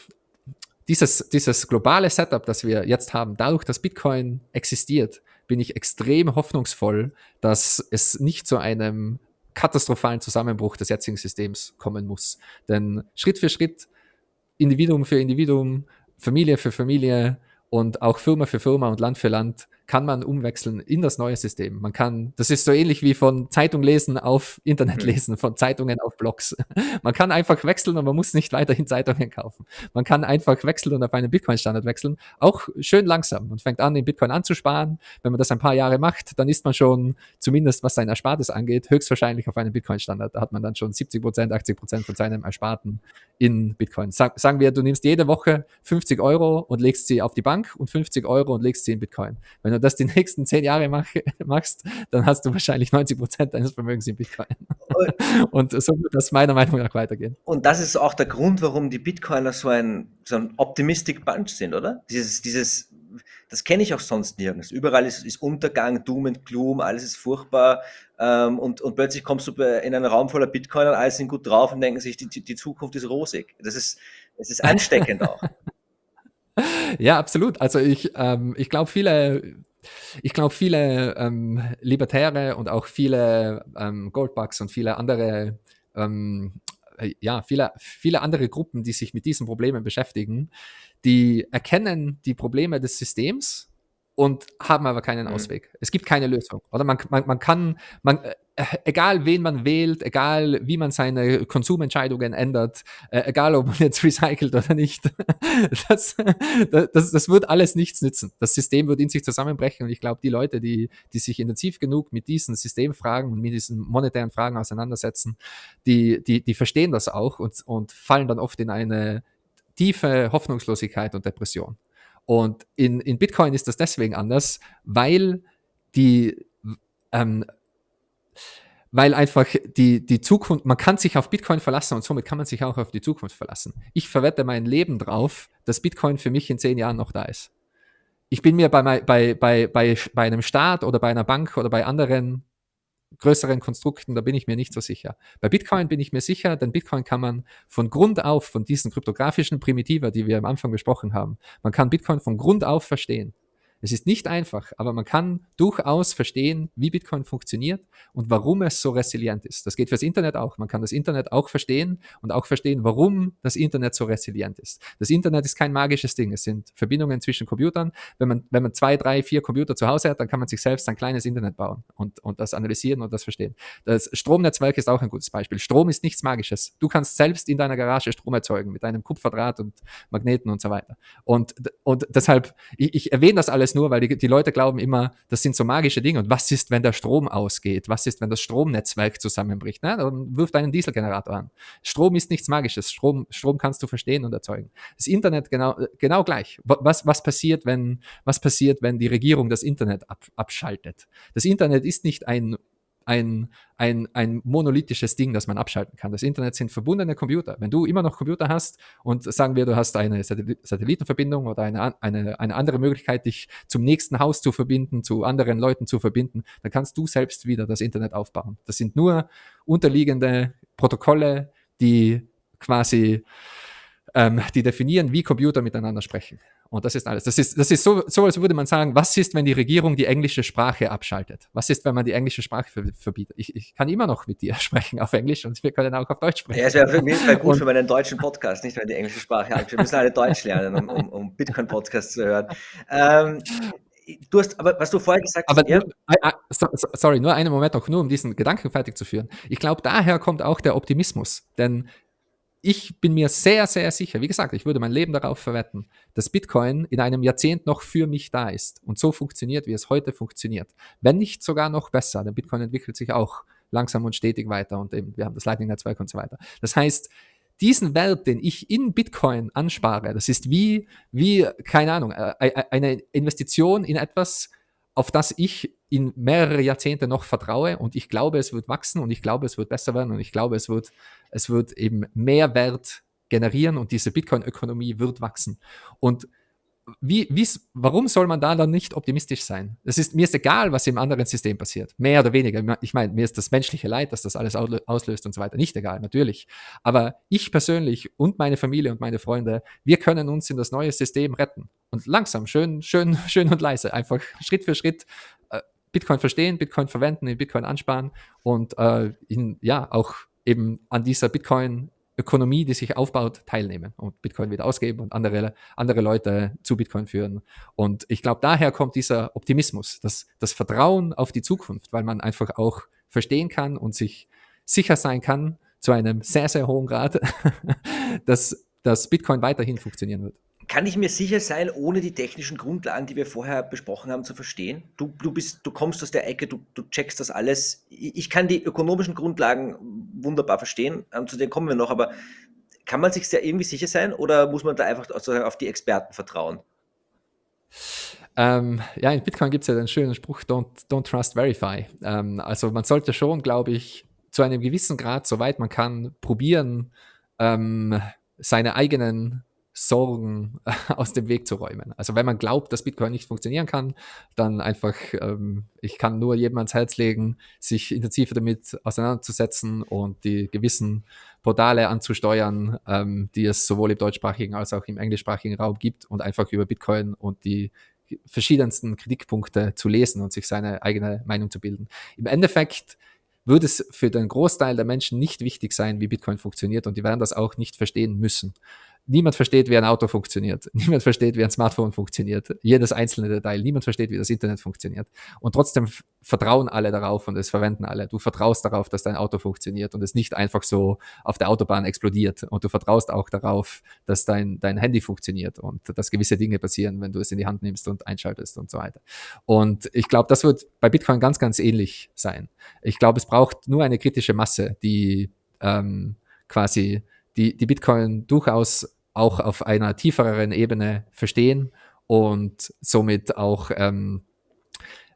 Speaker 2: dieses, dieses globale Setup, das wir jetzt haben, dadurch, dass Bitcoin existiert, bin ich extrem hoffnungsvoll, dass es nicht zu einem katastrophalen Zusammenbruch des jetzigen Systems kommen muss. Denn Schritt für Schritt, Individuum für Individuum, Familie für Familie, und auch Firma für Firma und Land für Land kann man umwechseln in das neue System. Man kann, das ist so ähnlich wie von Zeitung lesen auf Internet mhm. lesen, von Zeitungen auf Blogs. Man kann einfach wechseln und man muss nicht weiterhin Zeitungen kaufen. Man kann einfach wechseln und auf einen Bitcoin-Standard wechseln, auch schön langsam. Man fängt an, in Bitcoin anzusparen. Wenn man das ein paar Jahre macht, dann ist man schon, zumindest was sein Erspartes angeht, höchstwahrscheinlich auf einem Bitcoin-Standard. Da hat man dann schon 70 Prozent, 80 Prozent von seinem Ersparten in Bitcoin. Sag, sagen wir, du nimmst jede Woche 50 Euro und legst sie auf die Bank und 50 Euro und legst sie in Bitcoin. Wenn du das die nächsten zehn Jahre mach, machst, dann hast du wahrscheinlich 90 Prozent deines Vermögens in Bitcoin. Und so wird das meiner Meinung nach weitergehen.
Speaker 1: Und das ist auch der Grund, warum die Bitcoiner so ein, so ein Optimistic Bunch sind, oder? Dieses, dieses das kenne ich auch sonst nirgends. Überall ist, ist Untergang, Doom und Gloom, alles ist furchtbar. Ähm, und, und plötzlich kommst du in einen Raum voller Bitcoin und alle sind gut drauf und denken sich, die, die Zukunft ist rosig. Das ist, das ist ansteckend auch.
Speaker 2: Ja, absolut. Also ich, ähm, ich glaube, viele ich glaube, viele ähm, Libertäre und auch viele ähm, Goldbugs und viele andere, ähm, ja, viele, viele andere Gruppen, die sich mit diesen Problemen beschäftigen, die erkennen die Probleme des Systems und haben aber keinen mhm. Ausweg. Mhm. Es gibt keine Lösung. Oder man, man, man kann, man, äh, egal wen man wählt, egal wie man seine Konsumentscheidungen ändert, äh, egal ob man jetzt recycelt oder nicht, das, das, das wird alles nichts nützen. Das System wird in sich zusammenbrechen und ich glaube, die Leute, die, die sich intensiv genug mit diesen Systemfragen und mit diesen monetären Fragen auseinandersetzen, die, die, die verstehen das auch und, und fallen dann oft in eine tiefe Hoffnungslosigkeit und Depression. Und in, in Bitcoin ist das deswegen anders, weil die ähm, weil einfach die, die Zukunft, man kann sich auf Bitcoin verlassen und somit kann man sich auch auf die Zukunft verlassen. Ich verwette mein Leben drauf, dass Bitcoin für mich in zehn Jahren noch da ist. Ich bin mir bei, bei, bei, bei, bei einem Staat oder bei einer Bank oder bei anderen größeren Konstrukten, da bin ich mir nicht so sicher. Bei Bitcoin bin ich mir sicher, denn Bitcoin kann man von Grund auf, von diesen kryptografischen Primitiver, die wir am Anfang besprochen haben, man kann Bitcoin von Grund auf verstehen. Es ist nicht einfach, aber man kann durchaus verstehen, wie Bitcoin funktioniert und warum es so resilient ist. Das geht fürs Internet auch. Man kann das Internet auch verstehen und auch verstehen, warum das Internet so resilient ist. Das Internet ist kein magisches Ding. Es sind Verbindungen zwischen Computern. Wenn man, wenn man zwei, drei, vier Computer zu Hause hat, dann kann man sich selbst ein kleines Internet bauen und, und das analysieren und das verstehen. Das Stromnetzwerk ist auch ein gutes Beispiel. Strom ist nichts Magisches. Du kannst selbst in deiner Garage Strom erzeugen mit einem Kupferdraht und Magneten und so weiter. Und, und deshalb, ich, ich erwähne das alles das nur, weil die, die Leute glauben immer, das sind so magische Dinge. Und was ist, wenn der Strom ausgeht? Was ist, wenn das Stromnetzwerk zusammenbricht? Na, ne? dann wirf deinen Dieselgenerator an. Strom ist nichts Magisches. Strom, Strom kannst du verstehen und erzeugen. Das Internet genau, äh, genau gleich. Was, was, passiert, wenn, was passiert, wenn die Regierung das Internet ab, abschaltet? Das Internet ist nicht ein ein, ein, ein monolithisches Ding, das man abschalten kann. Das Internet sind verbundene Computer. Wenn du immer noch Computer hast und sagen wir, du hast eine Satellitenverbindung oder eine, eine, eine andere Möglichkeit, dich zum nächsten Haus zu verbinden, zu anderen Leuten zu verbinden, dann kannst du selbst wieder das Internet aufbauen. Das sind nur unterliegende Protokolle, die quasi ähm, die definieren, wie Computer miteinander sprechen. Und das ist alles. Das ist, das ist so, so, als würde man sagen, was ist, wenn die Regierung die englische Sprache abschaltet? Was ist, wenn man die englische Sprache verbietet? Ich, ich kann immer noch mit dir sprechen auf Englisch und wir können auch auf Deutsch sprechen. Ja, es wäre für mich Fall gut und, für
Speaker 1: meinen deutschen Podcast, nicht, wenn die englische Sprache abschaltet. Wir müssen alle Deutsch lernen, um, um, um Bitcoin-Podcasts zu hören. Ähm, du hast, aber was du vorher gesagt hast. Ja.
Speaker 2: Äh, äh, sorry, nur einen Moment noch, nur um diesen Gedanken fertig zu führen. Ich glaube, daher kommt auch der Optimismus. Denn ich bin mir sehr, sehr sicher, wie gesagt, ich würde mein Leben darauf verwetten, dass Bitcoin in einem Jahrzehnt noch für mich da ist und so funktioniert, wie es heute funktioniert. Wenn nicht sogar noch besser, denn Bitcoin entwickelt sich auch langsam und stetig weiter und eben, wir haben das Lightning-Netzwerk und so weiter. Das heißt, diesen Wert, den ich in Bitcoin anspare, das ist wie, wie, keine Ahnung, äh, äh, eine Investition in etwas, auf das ich in mehrere Jahrzehnte noch vertraue und ich glaube, es wird wachsen und ich glaube, es wird besser werden und ich glaube, es wird, es wird eben mehr Wert generieren und diese Bitcoin-Ökonomie wird wachsen. Und wie, wie, warum soll man da dann nicht optimistisch sein? Das ist, mir ist egal, was im anderen System passiert. Mehr oder weniger. Ich meine, mir ist das menschliche Leid, dass das alles auslöst und so weiter. Nicht egal, natürlich. Aber ich persönlich und meine Familie und meine Freunde, wir können uns in das neue System retten. Und langsam, schön, schön, schön und leise. Einfach Schritt für Schritt Bitcoin verstehen, Bitcoin verwenden, in Bitcoin ansparen und äh, in, ja, auch eben an dieser Bitcoin-Ökonomie, die sich aufbaut, teilnehmen und Bitcoin wieder ausgeben und andere, andere Leute zu Bitcoin führen. Und ich glaube, daher kommt dieser Optimismus, das, das Vertrauen auf die Zukunft, weil man einfach auch verstehen kann und sich sicher sein kann, zu einem sehr, sehr hohen Grad, dass, dass Bitcoin weiterhin funktionieren wird
Speaker 1: kann ich mir sicher sein, ohne die technischen Grundlagen, die wir vorher besprochen haben, zu verstehen? Du, du, bist, du kommst aus der Ecke, du, du checkst das alles. Ich kann die ökonomischen Grundlagen wunderbar verstehen, ähm, zu denen kommen wir noch, aber kann man sich sehr irgendwie sicher sein oder muss man da einfach auf die Experten vertrauen?
Speaker 2: Ähm, ja, in Bitcoin gibt es ja den schönen Spruch, don't, don't trust, verify. Ähm, also man sollte schon, glaube ich, zu einem gewissen Grad, soweit man kann, probieren, ähm, seine eigenen Sorgen aus dem Weg zu räumen. Also wenn man glaubt, dass Bitcoin nicht funktionieren kann, dann einfach, ähm, ich kann nur jedem ans Herz legen, sich intensiver damit auseinanderzusetzen und die gewissen Portale anzusteuern, ähm, die es sowohl im deutschsprachigen als auch im englischsprachigen Raum gibt und einfach über Bitcoin und die verschiedensten Kritikpunkte zu lesen und sich seine eigene Meinung zu bilden. Im Endeffekt würde es für den Großteil der Menschen nicht wichtig sein, wie Bitcoin funktioniert und die werden das auch nicht verstehen müssen. Niemand versteht, wie ein Auto funktioniert. Niemand versteht, wie ein Smartphone funktioniert. Jedes einzelne Detail. Niemand versteht, wie das Internet funktioniert. Und trotzdem vertrauen alle darauf und es verwenden alle. Du vertraust darauf, dass dein Auto funktioniert und es nicht einfach so auf der Autobahn explodiert. Und du vertraust auch darauf, dass dein, dein Handy funktioniert und dass gewisse Dinge passieren, wenn du es in die Hand nimmst und einschaltest und so weiter. Und ich glaube, das wird bei Bitcoin ganz, ganz ähnlich sein. Ich glaube, es braucht nur eine kritische Masse, die ähm, quasi die, die Bitcoin durchaus auch auf einer tiefereren Ebene verstehen und somit auch ähm,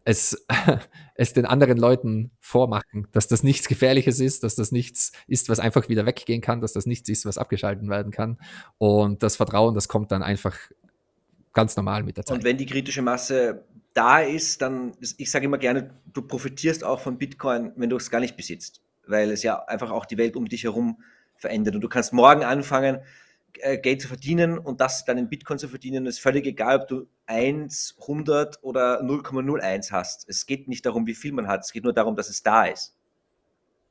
Speaker 2: es, es den anderen Leuten vormachen, dass das nichts Gefährliches ist, dass das nichts ist, was einfach wieder weggehen kann, dass das nichts ist, was abgeschalten werden kann. Und das Vertrauen, das kommt dann einfach ganz normal mit der Zeit.
Speaker 1: Und wenn die kritische Masse da ist, dann, ich sage immer gerne, du profitierst auch von Bitcoin, wenn du es gar nicht besitzt, weil es ja einfach auch die Welt um dich herum äh, verändert. Und du kannst morgen anfangen, äh, Geld zu verdienen und das dann in Bitcoin zu verdienen, Es ist völlig egal, ob du 1, 100 oder 0,01 hast. Es geht nicht darum, wie viel man hat, es geht nur darum, dass es da ist.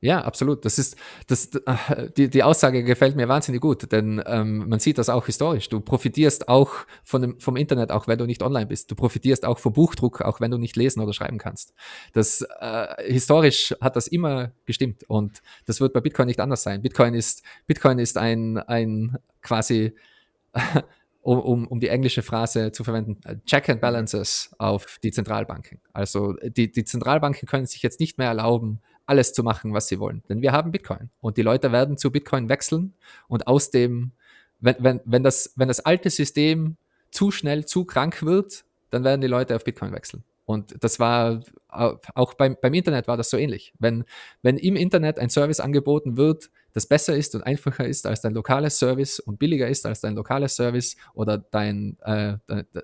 Speaker 2: Ja, absolut. Das ist, das, ah, die, die Aussage gefällt mir wahnsinnig gut, denn ähm, man sieht das auch historisch. Du profitierst auch von dem, vom Internet, auch wenn du nicht online bist. Du profitierst auch vom Buchdruck, auch wenn du nicht lesen oder schreiben kannst. Das äh, historisch hat das immer gestimmt und das wird bei Bitcoin nicht anders sein. Bitcoin ist, Bitcoin ist ein, ein quasi, um, um, um die englische Phrase zu verwenden, äh, Check and Balances auf die Zentralbanken. Also die, die Zentralbanken können sich jetzt nicht mehr erlauben, alles zu machen, was sie wollen. Denn wir haben Bitcoin. Und die Leute werden zu Bitcoin wechseln und aus dem, wenn, wenn, wenn, das, wenn das alte System zu schnell, zu krank wird, dann werden die Leute auf Bitcoin wechseln. Und das war auch beim, beim Internet war das so ähnlich. Wenn, wenn im Internet ein Service angeboten wird, das besser ist und einfacher ist als dein lokaler Service und billiger ist als dein lokaler Service oder dein, äh,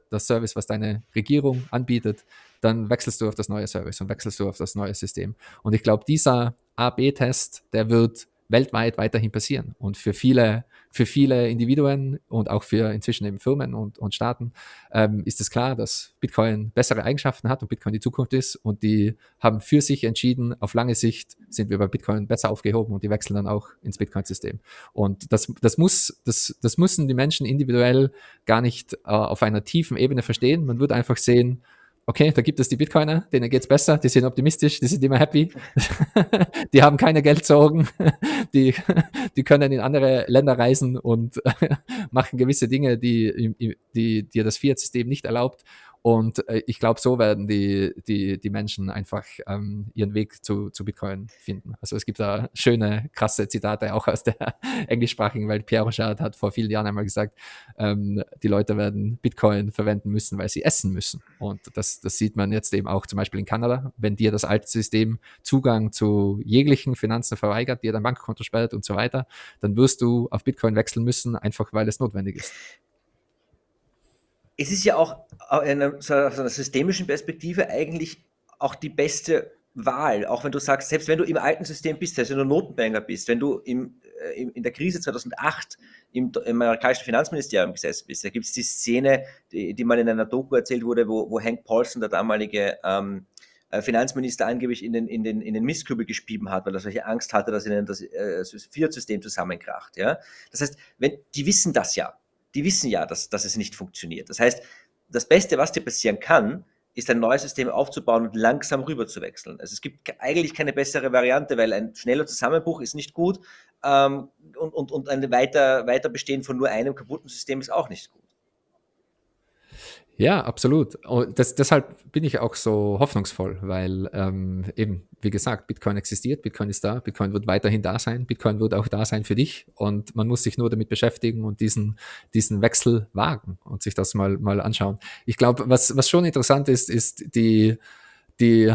Speaker 2: das Service, was deine Regierung anbietet, dann wechselst du auf das neue Service und wechselst du auf das neue System. Und ich glaube, dieser A-B-Test, der wird weltweit weiterhin passieren. Und für viele für viele Individuen und auch für inzwischen eben Firmen und, und Staaten ähm, ist es klar, dass Bitcoin bessere Eigenschaften hat und Bitcoin die Zukunft ist und die haben für sich entschieden, auf lange Sicht sind wir bei Bitcoin besser aufgehoben und die wechseln dann auch ins Bitcoin-System. Und das, das, muss, das, das müssen die Menschen individuell gar nicht äh, auf einer tiefen Ebene verstehen. Man wird einfach sehen, okay, da gibt es die Bitcoiner, denen geht's besser, die sind optimistisch, die sind immer happy, die haben keine Geldsorgen, die, die können in andere Länder reisen und machen gewisse Dinge, die, die dir das Fiat-System nicht erlaubt. Und äh, ich glaube, so werden die, die, die Menschen einfach ähm, ihren Weg zu, zu Bitcoin finden. Also es gibt da schöne, krasse Zitate auch aus der englischsprachigen Welt. Pierre Rochard hat vor vielen Jahren einmal gesagt, ähm, die Leute werden Bitcoin verwenden müssen, weil sie essen müssen. Und das, das sieht man jetzt eben auch zum Beispiel in Kanada. Wenn dir das alte System Zugang zu jeglichen Finanzen verweigert, dir dein Bankkonto sperrt und so weiter, dann wirst du auf Bitcoin wechseln müssen, einfach weil es notwendig
Speaker 1: ist es ist ja auch aus äh, einer, aus einer systemischen Perspektive eigentlich auch die beste Wahl, auch wenn du sagst, selbst wenn du im alten System bist, selbst wenn du Notenbanker bist, wenn du im, äh, in der Krise 2008 im, im amerikanischen Finanzministerium gesessen bist, da gibt es die Szene, die, die, mal in einer Doku erzählt wurde, wo, wo Hank Paulson, der damalige ähm, äh, Finanzminister, angeblich in den, in den, in den Mistkübel gespieben hat, weil er solche Angst hatte, dass ihnen das äh, Fiat-System zusammenkracht. Ja? Das heißt, wenn, die wissen das ja die wissen ja, dass, dass es nicht funktioniert. Das heißt, das Beste, was dir passieren kann, ist ein neues System aufzubauen und langsam rüberzuwechseln. Also es gibt eigentlich keine bessere Variante, weil ein schneller Zusammenbruch ist nicht gut ähm, und, und, und ein weiter, weiter Bestehen von nur einem kaputten System ist auch nicht gut.
Speaker 2: Ja, absolut. Und das, deshalb bin ich auch so hoffnungsvoll, weil ähm, eben, wie gesagt, Bitcoin existiert, Bitcoin ist da, Bitcoin wird weiterhin da sein, Bitcoin wird auch da sein für dich und man muss sich nur damit beschäftigen und diesen, diesen Wechsel wagen und sich das mal, mal anschauen. Ich glaube, was, was schon interessant ist, ist die, die,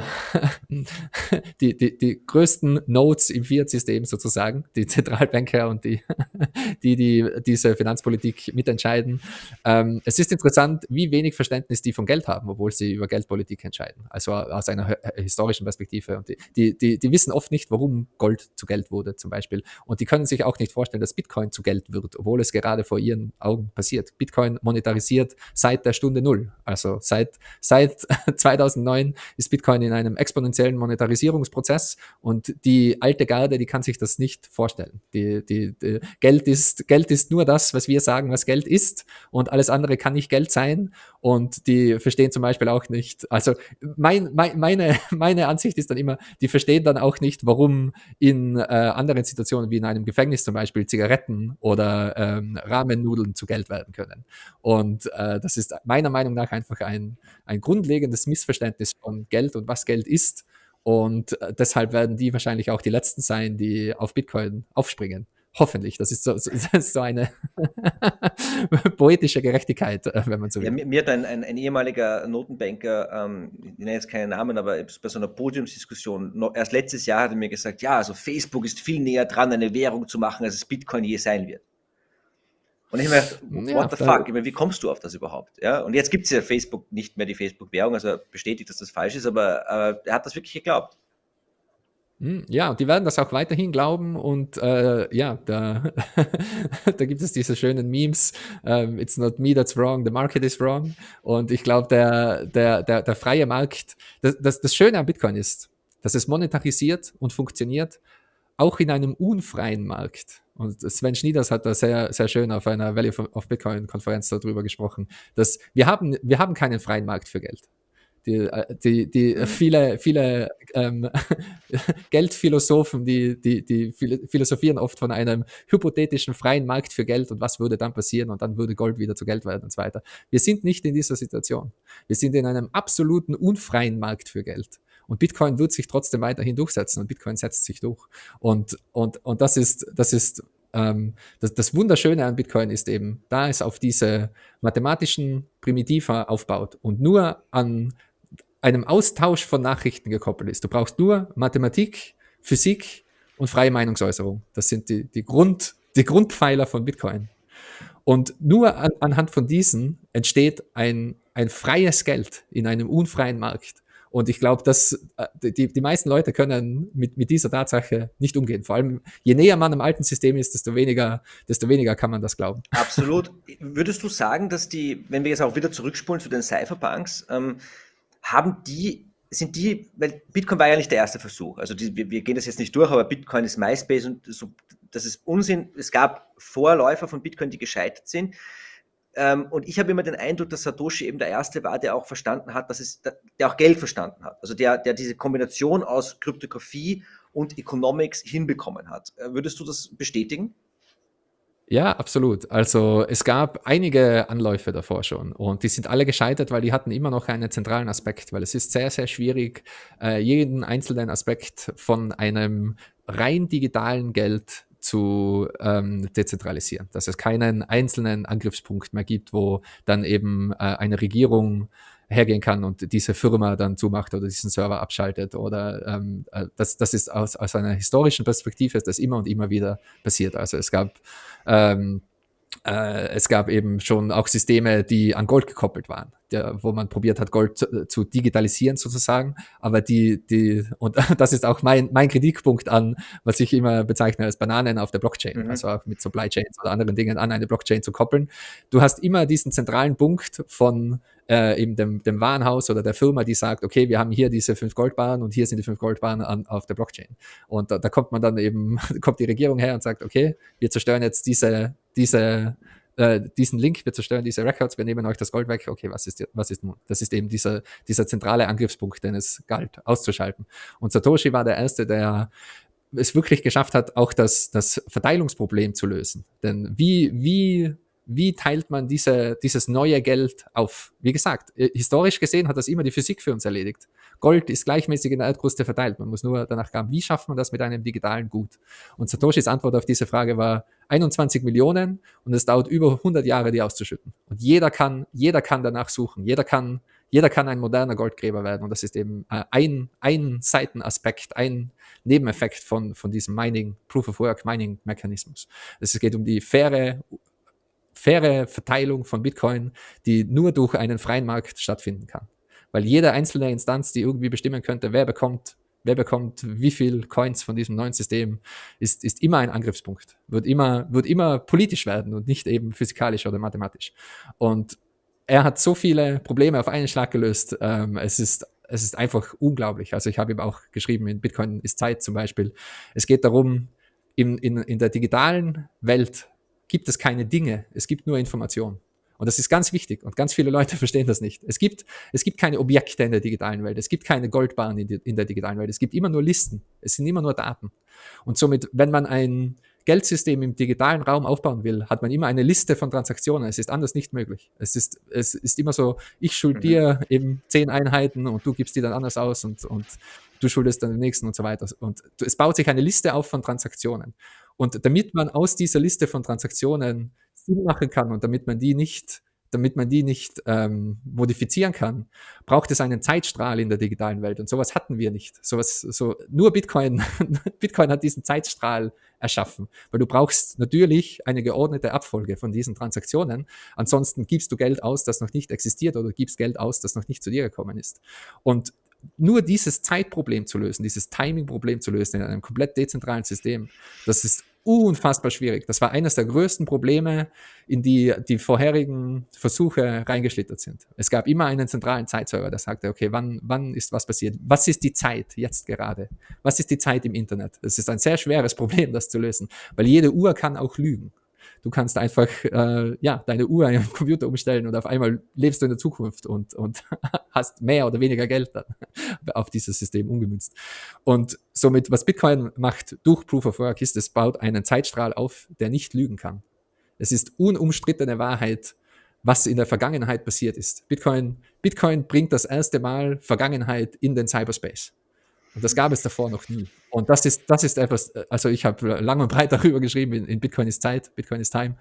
Speaker 2: hm. die, die, die größten Nodes im Fiat-System sozusagen, die Zentralbanker und die, die, die diese Finanzpolitik mitentscheiden. Ähm, es ist interessant, wie wenig Verständnis die von Geld haben, obwohl sie über Geldpolitik entscheiden. Also aus einer äh, historischen Perspektive. Und die, die, die, die wissen oft nicht, warum Gold zu Geld wurde zum Beispiel. Und die können sich auch nicht vorstellen, dass Bitcoin zu Geld wird, obwohl es gerade vor ihren Augen passiert. Bitcoin monetarisiert seit der Stunde Null. Also seit, seit 2009 ist Bitcoin Bitcoin in einem exponentiellen Monetarisierungsprozess und die alte Garde, die kann sich das nicht vorstellen. Die, die, die Geld, ist, Geld ist nur das, was wir sagen, was Geld ist und alles andere kann nicht Geld sein und die verstehen zum Beispiel auch nicht, also mein, mein, meine, meine Ansicht ist dann immer, die verstehen dann auch nicht, warum in äh, anderen Situationen wie in einem Gefängnis zum Beispiel Zigaretten oder ähm, Ramennudeln zu Geld werden können. Und äh, das ist meiner Meinung nach einfach ein, ein grundlegendes Missverständnis von Geld und was Geld ist. Und äh, deshalb werden die wahrscheinlich auch die Letzten sein, die auf Bitcoin aufspringen. Hoffentlich. Das ist so, so, so eine poetische Gerechtigkeit, äh, wenn man so will. Ja,
Speaker 1: mir hat ein, ein, ein ehemaliger Notenbanker, ähm, ich nenne jetzt keinen Namen, aber bei so einer Podiumsdiskussion, noch, erst letztes Jahr hat er mir gesagt, ja, also Facebook ist viel näher dran, eine Währung zu machen, als es Bitcoin je sein wird. Und ich habe mir gedacht, what ja, the fuck, ich meine, wie kommst du auf das überhaupt? Ja, und jetzt gibt es ja Facebook nicht mehr die Facebook-Währung, also bestätigt, dass das falsch ist, aber, aber er hat das wirklich geglaubt.
Speaker 2: Hm, ja, die werden das auch weiterhin glauben und äh, ja, da, da gibt es diese schönen Memes, ähm, it's not me that's wrong, the market is wrong und ich glaube, der, der, der, der freie Markt, das, das, das Schöne an Bitcoin ist, dass es monetarisiert und funktioniert, auch in einem unfreien Markt. Und Sven Schnieders hat da sehr, sehr schön auf einer Value of Bitcoin Konferenz darüber gesprochen, dass wir haben, wir haben keinen freien Markt für Geld. Äh, die, die, die viele, viele ähm, Geldphilosophen, die, die, die philosophieren oft von einem hypothetischen freien Markt für Geld und was würde dann passieren und dann würde Gold wieder zu Geld werden und so weiter. Wir sind nicht in dieser Situation. Wir sind in einem absoluten unfreien Markt für Geld. Und Bitcoin wird sich trotzdem weiterhin durchsetzen und Bitcoin setzt sich durch. Und, und, und das ist, das ist ähm, das, das Wunderschöne an Bitcoin ist eben, da es auf diese mathematischen Primitiva aufbaut und nur an einem Austausch von Nachrichten gekoppelt ist. Du brauchst nur Mathematik, Physik und freie Meinungsäußerung. Das sind die, die, Grund, die Grundpfeiler von Bitcoin. Und nur an, anhand von diesen entsteht ein, ein freies Geld in einem unfreien Markt. Und ich glaube, dass äh, die, die meisten Leute können mit, mit dieser Tatsache nicht umgehen. Vor allem, je näher man am alten System ist, desto weniger, desto weniger kann man das glauben.
Speaker 1: Absolut. Würdest du sagen, dass die, wenn wir jetzt auch wieder zurückspulen zu den Cypherpunks, ähm, haben die, sind die, weil Bitcoin war ja nicht der erste Versuch. Also die, wir, wir, gehen das jetzt nicht durch, aber Bitcoin ist MySpace und so, das ist Unsinn. Es gab Vorläufer von Bitcoin, die gescheitert sind. Ähm, und ich habe immer den Eindruck, dass Satoshi eben der Erste war, der auch verstanden hat, dass es, der auch Geld verstanden hat. Also der, der diese Kombination aus Kryptographie und Economics hinbekommen hat. Äh, würdest du das bestätigen?
Speaker 2: Ja, absolut. Also es gab einige Anläufe davor schon und die sind alle gescheitert, weil die hatten immer noch einen zentralen Aspekt, weil es ist sehr, sehr schwierig, äh, jeden einzelnen Aspekt von einem rein digitalen Geld zu ähm, dezentralisieren, dass es keinen einzelnen Angriffspunkt mehr gibt, wo dann eben äh, eine Regierung hergehen kann und diese Firma dann zumacht oder diesen Server abschaltet oder ähm, äh, das, das ist aus, aus einer historischen Perspektive ist das immer und immer wieder passiert. Also es gab ähm, äh, es gab eben schon auch Systeme, die an Gold gekoppelt waren, der, wo man probiert hat, Gold zu, zu digitalisieren sozusagen. Aber die, die, und das ist auch mein, mein Kritikpunkt an, was ich immer bezeichne als Bananen auf der Blockchain, mhm. also auch mit Supply Chains oder anderen Dingen an eine Blockchain zu koppeln. Du hast immer diesen zentralen Punkt von äh, eben dem, dem Warenhaus oder der Firma, die sagt, okay, wir haben hier diese fünf Goldbahnen und hier sind die fünf Goldbahnen an, auf der Blockchain. Und da, da kommt man dann eben, kommt die Regierung her und sagt, okay, wir zerstören jetzt diese, diese, äh, diesen Link, wir zerstören diese Records, wir nehmen euch das Gold weg. Okay, was ist, was ist nun? Das ist eben dieser, dieser zentrale Angriffspunkt, den es galt, auszuschalten. Und Satoshi war der Erste, der es wirklich geschafft hat, auch das, das Verteilungsproblem zu lösen. Denn wie, wie wie teilt man diese, dieses neue Geld auf? Wie gesagt, historisch gesehen hat das immer die Physik für uns erledigt. Gold ist gleichmäßig in der Erdkruste verteilt. Man muss nur danach graben, wie schafft man das mit einem digitalen Gut? Und Satoshis Antwort auf diese Frage war 21 Millionen und es dauert über 100 Jahre, die auszuschütten. Und jeder kann, jeder kann danach suchen. Jeder kann, jeder kann ein moderner Goldgräber werden. Und das ist eben äh, ein, ein Seitenaspekt, ein Nebeneffekt von, von diesem Mining, Proof of Work Mining Mechanismus. Es geht um die faire, faire Verteilung von Bitcoin, die nur durch einen freien Markt stattfinden kann. Weil jede einzelne Instanz, die irgendwie bestimmen könnte, wer bekommt, wer bekommt wie viel Coins von diesem neuen System, ist, ist immer ein Angriffspunkt. Wird immer, wird immer politisch werden und nicht eben physikalisch oder mathematisch. Und er hat so viele Probleme auf einen Schlag gelöst. Ähm, es ist es ist einfach unglaublich. Also ich habe ihm auch geschrieben, in Bitcoin ist Zeit zum Beispiel. Es geht darum, in, in, in der digitalen Welt gibt es keine Dinge, es gibt nur Informationen. Und das ist ganz wichtig und ganz viele Leute verstehen das nicht. Es gibt, es gibt keine Objekte in der digitalen Welt, es gibt keine Goldbahn in, die, in der digitalen Welt, es gibt immer nur Listen, es sind immer nur Daten. Und somit, wenn man ein Geldsystem im digitalen Raum aufbauen will, hat man immer eine Liste von Transaktionen. Es ist anders nicht möglich. Es ist, es ist immer so, ich schuld mhm. dir eben zehn Einheiten und du gibst die dann anders aus und, und du schuldest dann den nächsten und so weiter. Und es baut sich eine Liste auf von Transaktionen. Und damit man aus dieser Liste von Transaktionen Sinn machen kann und damit man die nicht, damit man die nicht ähm, modifizieren kann, braucht es einen Zeitstrahl in der digitalen Welt. Und sowas hatten wir nicht. Sowas, so nur Bitcoin, Bitcoin hat diesen Zeitstrahl erschaffen, weil du brauchst natürlich eine geordnete Abfolge von diesen Transaktionen. Ansonsten gibst du Geld aus, das noch nicht existiert oder gibst Geld aus, das noch nicht zu dir gekommen ist. Und nur dieses Zeitproblem zu lösen, dieses Timing-Problem zu lösen in einem komplett dezentralen System, das ist unfassbar schwierig. Das war eines der größten Probleme, in die die vorherigen Versuche reingeschlittert sind. Es gab immer einen zentralen Zeitserver, der sagte, okay, wann, wann ist was passiert? Was ist die Zeit jetzt gerade? Was ist die Zeit im Internet? Es ist ein sehr schweres Problem, das zu lösen, weil jede Uhr kann auch lügen. Du kannst einfach äh, ja, deine Uhr einem Computer umstellen und auf einmal lebst du in der Zukunft und, und hast mehr oder weniger Geld dann auf dieses System umgemünzt. Und somit, was Bitcoin macht durch Proof of Work ist, es baut einen Zeitstrahl auf, der nicht lügen kann. Es ist unumstrittene Wahrheit, was in der Vergangenheit passiert ist. Bitcoin, Bitcoin bringt das erste Mal Vergangenheit in den Cyberspace. Und das gab es davor noch nie. Und das ist, das ist etwas, äh, also ich habe lang und breit darüber geschrieben, in, in, Bitcoin ist Zeit, Bitcoin ist Time.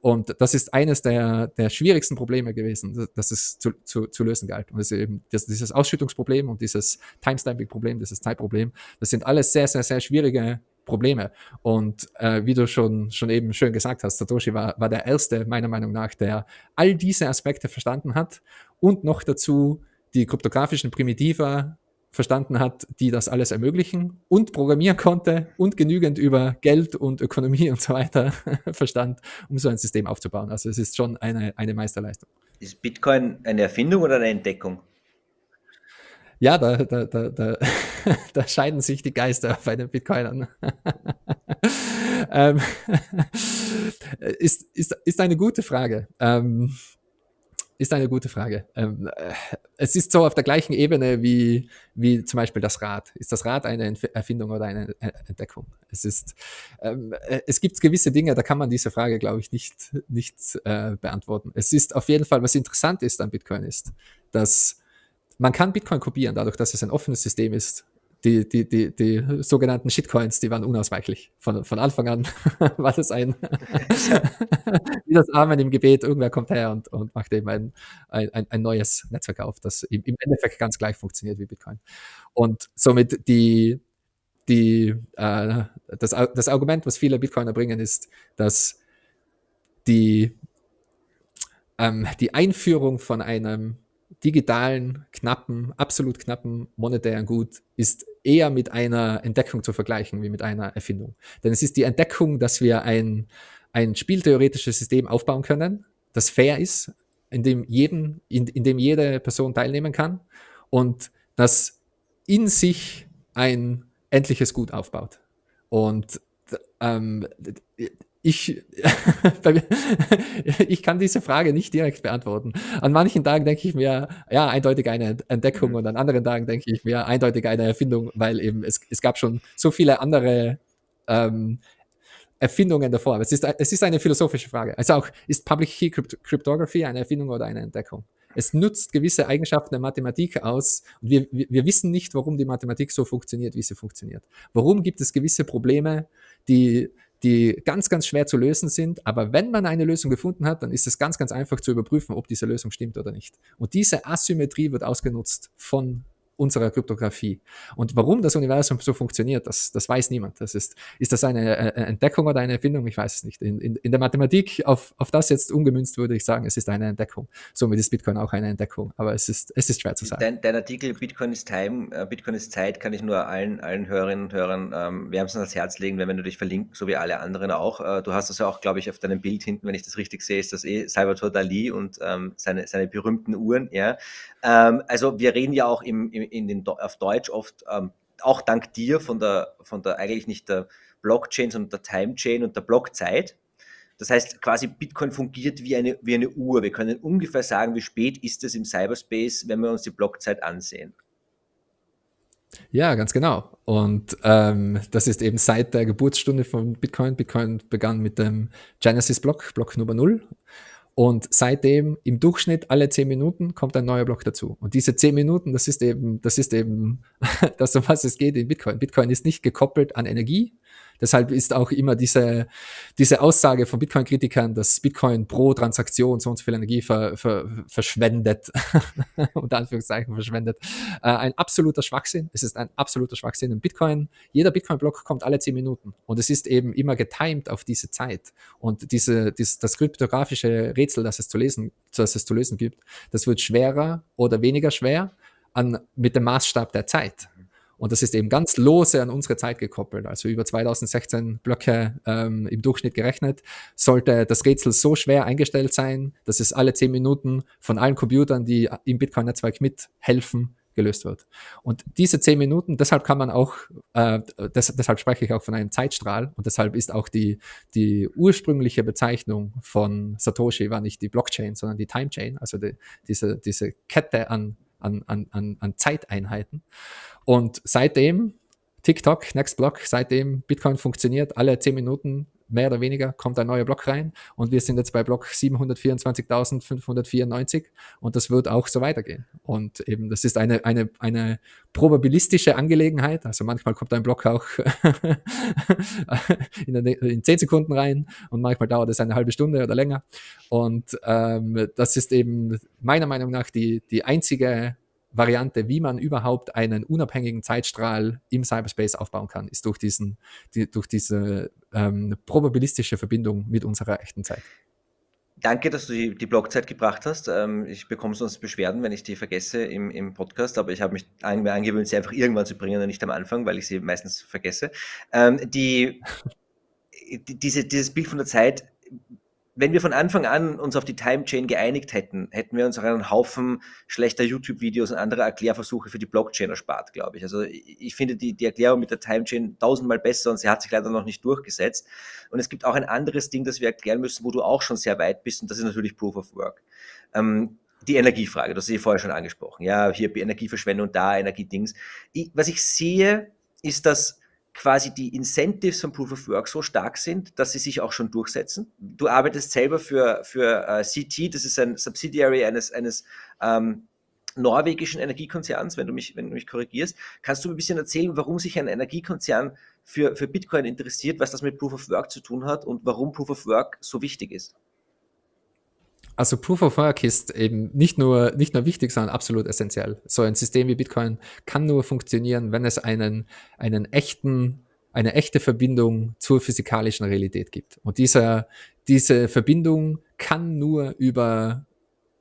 Speaker 2: Und das ist eines der, der schwierigsten Probleme gewesen, dass es zu, zu, zu lösen galt. Und das ist eben das, dieses Ausschüttungsproblem und dieses Timestamping-Problem, dieses Zeitproblem, das sind alles sehr, sehr, sehr schwierige Probleme. Und äh, wie du schon, schon eben schön gesagt hast, Satoshi war, war der Erste, meiner Meinung nach, der all diese Aspekte verstanden hat und noch dazu die kryptografischen Primitiver verstanden hat, die das alles ermöglichen und programmieren konnte und genügend über Geld und Ökonomie und so weiter verstand, um so ein System aufzubauen. Also es ist schon eine, eine Meisterleistung.
Speaker 1: Ist Bitcoin eine Erfindung oder eine Entdeckung?
Speaker 2: Ja, da, da, da, da, da scheiden sich die Geister bei den Bitcoinern. Ähm, ist, ist, ist eine gute Frage. Ähm, ist eine gute Frage. Ähm, äh, es ist so auf der gleichen Ebene wie, wie zum Beispiel das Rad. Ist das Rad eine Entf Erfindung oder eine e-, Entdeckung? Es, ist, ähm, äh, es gibt gewisse Dinge, da kann man diese Frage, glaube ich, nicht, nicht äh, beantworten. Es ist auf jeden Fall, was interessant ist an Bitcoin ist, dass man kann Bitcoin kopieren, dadurch, dass es ein offenes System ist die, die, die, die sogenannten Shitcoins, die waren unausweichlich. Von, von Anfang an war das ein, wie das Amen im Gebet, irgendwer kommt her und, und macht eben ein, ein, ein neues Netzwerk auf, das im Endeffekt ganz gleich funktioniert wie Bitcoin. Und somit die, die, äh, das, das Argument, was viele Bitcoiner bringen, ist, dass die, ähm, die Einführung von einem digitalen, knappen, absolut knappen monetären Gut ist eher mit einer Entdeckung zu vergleichen wie mit einer Erfindung. Denn es ist die Entdeckung, dass wir ein, ein spieltheoretisches System aufbauen können, das fair ist, in dem, jedem, in, in dem jede Person teilnehmen kann und das in sich ein endliches Gut aufbaut. Und ähm, ich, ich kann diese Frage nicht direkt beantworten. An manchen Tagen denke ich mir, ja, eindeutig eine Entdeckung mhm. und an anderen Tagen denke ich mir, eindeutig eine Erfindung, weil eben es, es gab schon so viele andere ähm, Erfindungen davor. Aber es ist, es ist eine philosophische Frage. Also auch, ist Public Key Cryptography eine Erfindung oder eine Entdeckung? Es nutzt gewisse Eigenschaften der Mathematik aus und wir, wir wissen nicht, warum die Mathematik so funktioniert, wie sie funktioniert. Warum gibt es gewisse Probleme, die die ganz, ganz schwer zu lösen sind. Aber wenn man eine Lösung gefunden hat, dann ist es ganz, ganz einfach zu überprüfen, ob diese Lösung stimmt oder nicht. Und diese Asymmetrie wird ausgenutzt von unserer Kryptographie. Und warum das Universum so funktioniert, das, das weiß niemand. Das ist, ist das eine, äh, äh, Entdeckung oder eine Erfindung? Ich weiß es nicht. In, in, in der Mathematik, auf, auf das jetzt ungemünzt, würde ich sagen, es ist eine Entdeckung. Somit ist Bitcoin auch eine Entdeckung. Aber es ist, es ist schwer zu sagen.
Speaker 1: Dein, dein Artikel Bitcoin ist Time, äh, Bitcoin ist Zeit, kann ich nur allen, allen Hörerinnen und Hörern ähm, wärmstens ans Herz legen, wenn du dich verlinkst, so wie alle anderen auch. Äh, du hast das ja auch, glaube ich, auf deinem Bild hinten, wenn ich das richtig sehe, ist das eh Salvatore Dali und ähm, seine, seine berühmten Uhren. Ja. Ähm, also wir reden ja auch im, im in den, auf Deutsch oft, ähm, auch dank dir von der, von der eigentlich nicht der Blockchain, sondern der Timechain und der Blockzeit. Das heißt, quasi Bitcoin fungiert wie eine, wie eine Uhr. Wir können ungefähr sagen, wie spät ist es im Cyberspace, wenn wir uns die Blockzeit ansehen.
Speaker 2: Ja, ganz genau. Und ähm, das ist eben seit der Geburtsstunde von Bitcoin. Bitcoin begann mit dem Genesis-Block, Block Nummer 0. Und seitdem im Durchschnitt alle zehn Minuten kommt ein neuer Block dazu. Und diese zehn Minuten, das ist eben, das ist eben das, um was es geht in Bitcoin. Bitcoin ist nicht gekoppelt an Energie, Deshalb ist auch immer diese, diese Aussage von Bitcoin-Kritikern, dass Bitcoin pro Transaktion so und so viel Energie ver, ver, verschwendet, unter Anführungszeichen verschwendet, äh, ein absoluter Schwachsinn. Es ist ein absoluter Schwachsinn. Und Bitcoin, jeder Bitcoin-Block kommt alle zehn Minuten. Und es ist eben immer getimed auf diese Zeit. Und diese, dies, das kryptografische Rätsel, das es zu lesen, das es zu lösen gibt, das wird schwerer oder weniger schwer an, mit dem Maßstab der Zeit. Und das ist eben ganz lose an unsere Zeit gekoppelt. Also über 2016 Blöcke ähm, im Durchschnitt gerechnet, sollte das Rätsel so schwer eingestellt sein, dass es alle 10 Minuten von allen Computern, die im Bitcoin-Netzwerk mithelfen, gelöst wird. Und diese zehn Minuten, deshalb kann man auch, äh, das, deshalb spreche ich auch von einem Zeitstrahl und deshalb ist auch die, die ursprüngliche Bezeichnung von Satoshi war nicht die Blockchain, sondern die Timechain, also die, diese, diese Kette an an, an, an, an Zeiteinheiten. Und seitdem TikTok, Next Block, seitdem Bitcoin funktioniert, alle 10 Minuten mehr oder weniger kommt ein neuer Block rein und wir sind jetzt bei Block 724.594 und das wird auch so weitergehen. Und eben, das ist eine, eine, eine probabilistische Angelegenheit. Also manchmal kommt ein Block auch in, in 10 Sekunden rein und manchmal dauert es eine halbe Stunde oder länger. Und ähm, das ist eben meiner Meinung nach die, die einzige Variante, wie man überhaupt einen unabhängigen Zeitstrahl im Cyberspace aufbauen kann, ist durch, diesen, die, durch diese ähm, probabilistische Verbindung mit unserer echten Zeit.
Speaker 1: Danke, dass du die, die Blockzeit gebracht hast. Ähm, ich bekomme sonst Beschwerden, wenn ich die vergesse im, im Podcast, aber ich habe mich an, angewöhnt, sie einfach irgendwann zu bringen und nicht am Anfang, weil ich sie meistens vergesse. Ähm, die, die, diese, dieses Bild von der Zeit wenn wir von Anfang an uns auf die Time Chain geeinigt hätten, hätten wir uns auch einen Haufen schlechter YouTube-Videos und anderer Erklärversuche für die Blockchain erspart, glaube ich. Also ich finde die, die Erklärung mit der Time Chain tausendmal besser und sie hat sich leider noch nicht durchgesetzt. Und es gibt auch ein anderes Ding, das wir erklären müssen, wo du auch schon sehr weit bist und das ist natürlich Proof of Work. Ähm, die Energiefrage, das ist du vorher schon angesprochen. Ja, hier Energieverschwendung, da Energiedings. was ich sehe, ist, dass quasi die Incentives von Proof of Work so stark sind, dass sie sich auch schon durchsetzen. Du arbeitest selber für, für uh, äh, CT, das ist ein Subsidiary eines, eines ähm, norwegischen Energiekonzerns, wenn du, mich, wenn du mich korrigierst. Kannst du mir ein bisschen erzählen, warum sich ein Energiekonzern für, für Bitcoin interessiert, was das mit Proof of Work zu tun hat und warum Proof of Work so wichtig ist?
Speaker 2: Also Proof of Work ist eben nicht nur, nicht nur wichtig, sondern absolut essentiell. So ein System wie Bitcoin kann nur funktionieren, wenn es einen, einen echten, eine echte Verbindung zur physikalischen Realität gibt. Und dieser, diese Verbindung kann nur über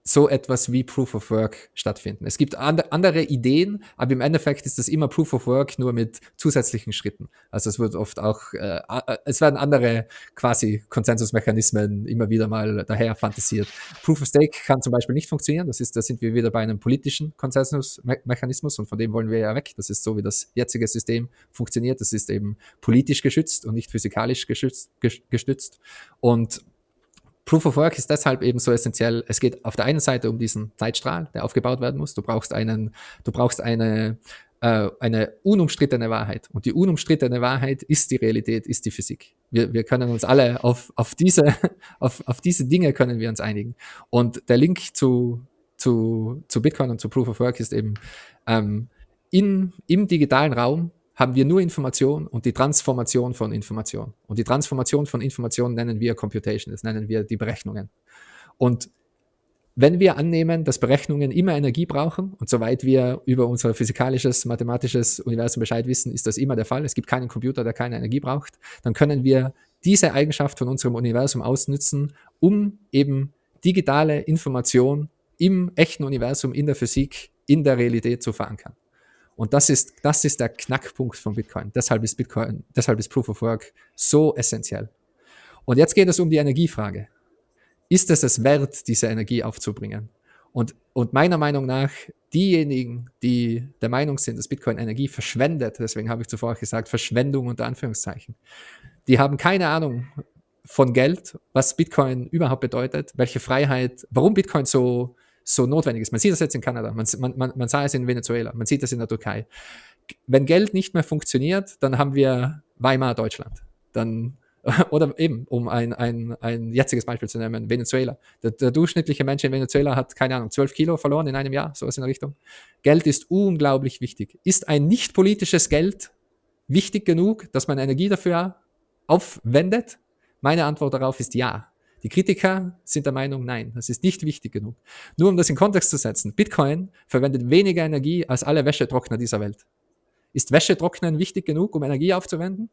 Speaker 2: so etwas wie Proof of Work stattfinden. Es gibt and andere Ideen, aber im Endeffekt ist das immer Proof of Work nur mit zusätzlichen Schritten. Also es wird oft auch, äh, es werden andere quasi Konsensusmechanismen immer wieder mal daher fantasiert. Proof of Stake kann zum Beispiel nicht funktionieren. Das ist, da sind wir wieder bei einem politischen Konsensusmechanismus und von dem wollen wir ja weg. Das ist so, wie das jetzige System funktioniert. Das ist eben politisch geschützt und nicht physikalisch geschützt, gestützt. Und Proof of Work ist deshalb eben so essentiell. Es geht auf der einen Seite um diesen Zeitstrahl, der aufgebaut werden muss. Du brauchst einen, du brauchst eine, äh, eine unumstrittene Wahrheit. Und die unumstrittene Wahrheit ist die Realität, ist die Physik. Wir, wir können uns alle auf, auf diese, auf, auf diese Dinge können wir uns einigen. Und der Link zu, zu, zu Bitcoin und zu Proof of Work ist eben, ähm, in, im digitalen Raum haben wir nur Information und die Transformation von Information. Und die Transformation von Information nennen wir Computation, das nennen wir die Berechnungen. Und wenn wir annehmen, dass Berechnungen immer Energie brauchen, und soweit wir über unser physikalisches, mathematisches Universum Bescheid wissen, ist das immer der Fall, es gibt keinen Computer, der keine Energie braucht, dann können wir diese Eigenschaft von unserem Universum ausnutzen, um eben digitale Information im echten Universum, in der Physik, in der Realität zu verankern. Und das ist, das ist der Knackpunkt von Bitcoin. Deshalb ist Bitcoin, deshalb ist Proof of Work so essentiell. Und jetzt geht es um die Energiefrage. Ist es es wert, diese Energie aufzubringen? Und, und meiner Meinung nach, diejenigen, die der Meinung sind, dass Bitcoin Energie verschwendet, deswegen habe ich zuvor auch gesagt, Verschwendung unter Anführungszeichen, die haben keine Ahnung von Geld, was Bitcoin überhaupt bedeutet, welche Freiheit, warum Bitcoin so, so notwendig ist. Man sieht das jetzt in Kanada, man, man, man sah es in Venezuela, man sieht das in der Türkei. Wenn Geld nicht mehr funktioniert, dann haben wir Weimar Deutschland. Dann oder eben, um ein, ein, ein jetziges Beispiel zu nehmen, Venezuela. Der, der, durchschnittliche Mensch in Venezuela hat, keine Ahnung, 12 Kilo verloren in einem Jahr, sowas in der Richtung. Geld ist unglaublich wichtig. Ist ein nicht politisches Geld wichtig genug, dass man Energie dafür aufwendet? Meine Antwort darauf ist ja. Die Kritiker sind der Meinung, nein, das ist nicht wichtig genug. Nur um das in Kontext zu setzen, Bitcoin verwendet weniger Energie als alle Wäschetrockner dieser Welt. Ist Wäschetrocknen wichtig genug, um Energie aufzuwenden?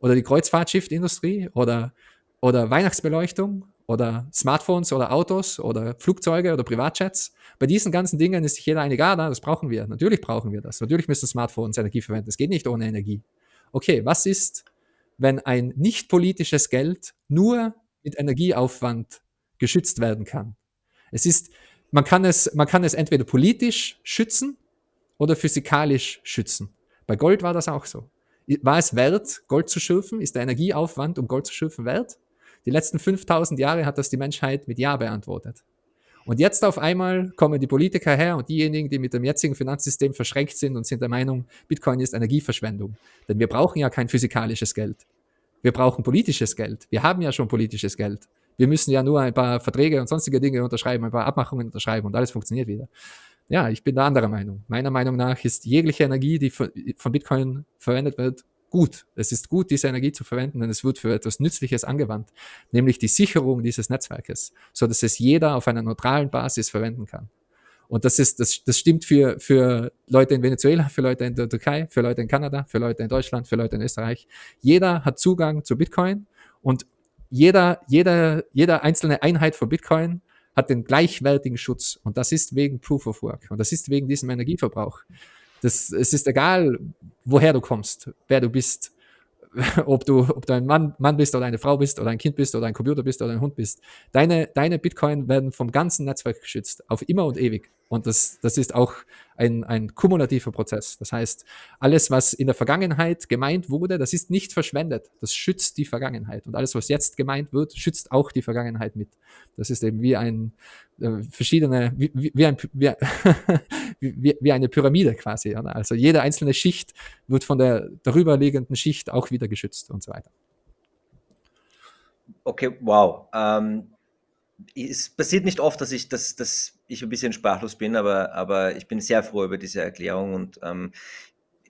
Speaker 2: Oder die Kreuzfahrtschiffindustrie oder, oder Weihnachtsbeleuchtung oder Smartphones oder Autos oder Flugzeuge oder Privatjets. Bei diesen ganzen Dingen ist sich jeder einig, ah, das brauchen wir. Natürlich brauchen wir das. Natürlich müssen Smartphones Energie verwenden. Es geht nicht ohne Energie. Okay, was ist, wenn ein nicht politisches Geld nur mit Energieaufwand geschützt werden kann. Es ist, man kann es, man kann es entweder politisch schützen oder physikalisch schützen. Bei Gold war das auch so. War es wert, Gold zu schürfen? Ist der Energieaufwand, um Gold zu schürfen, wert? Die letzten 5000 Jahre hat das die Menschheit mit Ja beantwortet. Und jetzt auf einmal kommen die Politiker her und diejenigen, die mit dem jetzigen Finanzsystem verschränkt sind und sind der Meinung, Bitcoin ist Energieverschwendung. Denn wir brauchen ja kein physikalisches Geld. Wir brauchen politisches Geld. Wir haben ja schon politisches Geld. Wir müssen ja nur ein paar Verträge und sonstige Dinge unterschreiben, ein paar Abmachungen unterschreiben und alles funktioniert wieder. Ja, ich bin da anderer Meinung. Meiner Meinung nach ist jegliche Energie, die von Bitcoin verwendet wird, gut. Es ist gut, diese Energie zu verwenden, denn es wird für etwas Nützliches angewandt, nämlich die Sicherung dieses Netzwerkes, so dass es jeder auf einer neutralen Basis verwenden kann. Und das ist, das, das stimmt für, für Leute in Venezuela, für Leute in der Türkei, für Leute in Kanada, für Leute in Deutschland, für Leute in Österreich. Jeder hat Zugang zu Bitcoin und jeder, jeder, jeder einzelne Einheit von Bitcoin hat den gleichwertigen Schutz. Und das ist wegen Proof of Work. Und das ist wegen diesem Energieverbrauch. Das, es ist egal, woher du kommst, wer du bist, ob du, ob du ein Mann, Mann bist oder eine Frau bist oder ein Kind bist oder ein Computer bist oder ein Hund bist. Deine, deine Bitcoin werden vom ganzen Netzwerk geschützt. Auf immer und ewig. Und das, das ist auch ein, ein kumulativer Prozess. Das heißt, alles, was in der Vergangenheit gemeint wurde, das ist nicht verschwendet. Das schützt die Vergangenheit. Und alles, was jetzt gemeint wird, schützt auch die Vergangenheit mit. Das ist eben wie ein äh, verschiedene, wie, wie, ein, wie, wie, wie eine Pyramide quasi. Oder? Also jede einzelne Schicht wird von der darüber liegenden Schicht auch wieder geschützt und so weiter.
Speaker 1: Okay, wow. Ähm, es passiert nicht oft, dass ich das, das ich ein bisschen sprachlos bin, aber, aber ich bin sehr froh über diese Erklärung und ähm,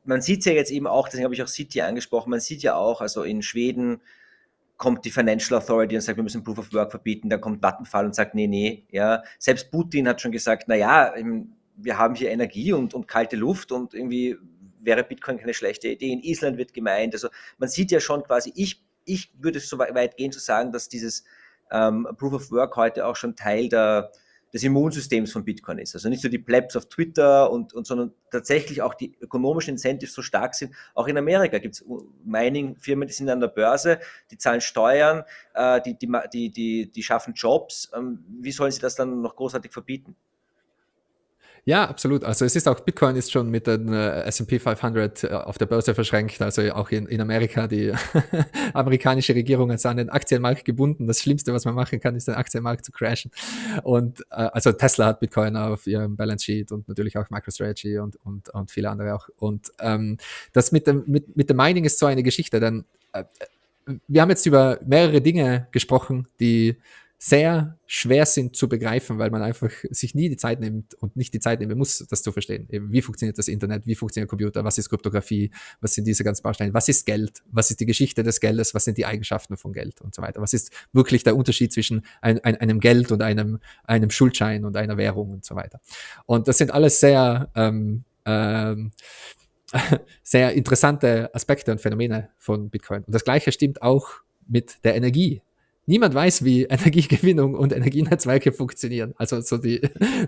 Speaker 1: man sieht es ja jetzt eben auch, deswegen habe ich auch City angesprochen, man sieht ja auch, also in Schweden kommt die Financial Authority und sagt, wir müssen Proof of Work verbieten, dann kommt Vattenfall und sagt, nee, nee, ja, selbst Putin hat schon gesagt, naja, wir haben hier Energie und, und kalte Luft und irgendwie wäre Bitcoin keine schlechte Idee, in Island wird gemeint, also man sieht ja schon quasi, ich, ich würde so weit gehen zu sagen, dass dieses ähm, Proof of Work heute auch schon Teil der, des Immunsystems von Bitcoin ist. Also nicht nur die Plebs auf Twitter und, und sondern tatsächlich auch die ökonomischen Incentives so stark sind. Auch in Amerika gibt es Mining-Firmen, die sind an der Börse, die zahlen Steuern, äh, die, die, die, die, die schaffen Jobs. Ähm, wie sollen sie das dann noch großartig verbieten?
Speaker 2: Ja, absolut. Also es ist auch, Bitcoin ist schon mit den äh, S&P 500 äh, auf der Börse verschränkt. Also auch in, in Amerika, die amerikanische Regierung ist an den Aktienmarkt gebunden. Das Schlimmste, was man machen kann, ist den Aktienmarkt zu crashen. Und äh, also Tesla hat Bitcoin auf ihrem Balance Sheet und natürlich auch MicroStrategy und, und, und viele andere auch. Und ähm, das mit dem, mit, mit dem Mining ist so eine Geschichte, denn äh, wir haben jetzt über mehrere Dinge gesprochen, die sehr schwer sind zu begreifen, weil man einfach sich nie die Zeit nimmt und nicht die Zeit nehmen muss, das zu verstehen. Eben, wie funktioniert das Internet? Wie funktioniert Computer? Was ist Kryptographie? Was sind diese ganzen Bausteine? Was ist Geld? Was ist die Geschichte des Geldes? Was sind die Eigenschaften von Geld und so weiter? Was ist wirklich der Unterschied zwischen ein, ein, einem Geld und einem, einem Schuldschein und einer Währung und so weiter? Und das sind alles sehr, ähm, ähm, sehr interessante Aspekte und Phänomene von Bitcoin. Und das Gleiche stimmt auch mit der Energie Niemand weiß, wie Energiegewinnung und Energienetzwerke funktionieren. Also so die,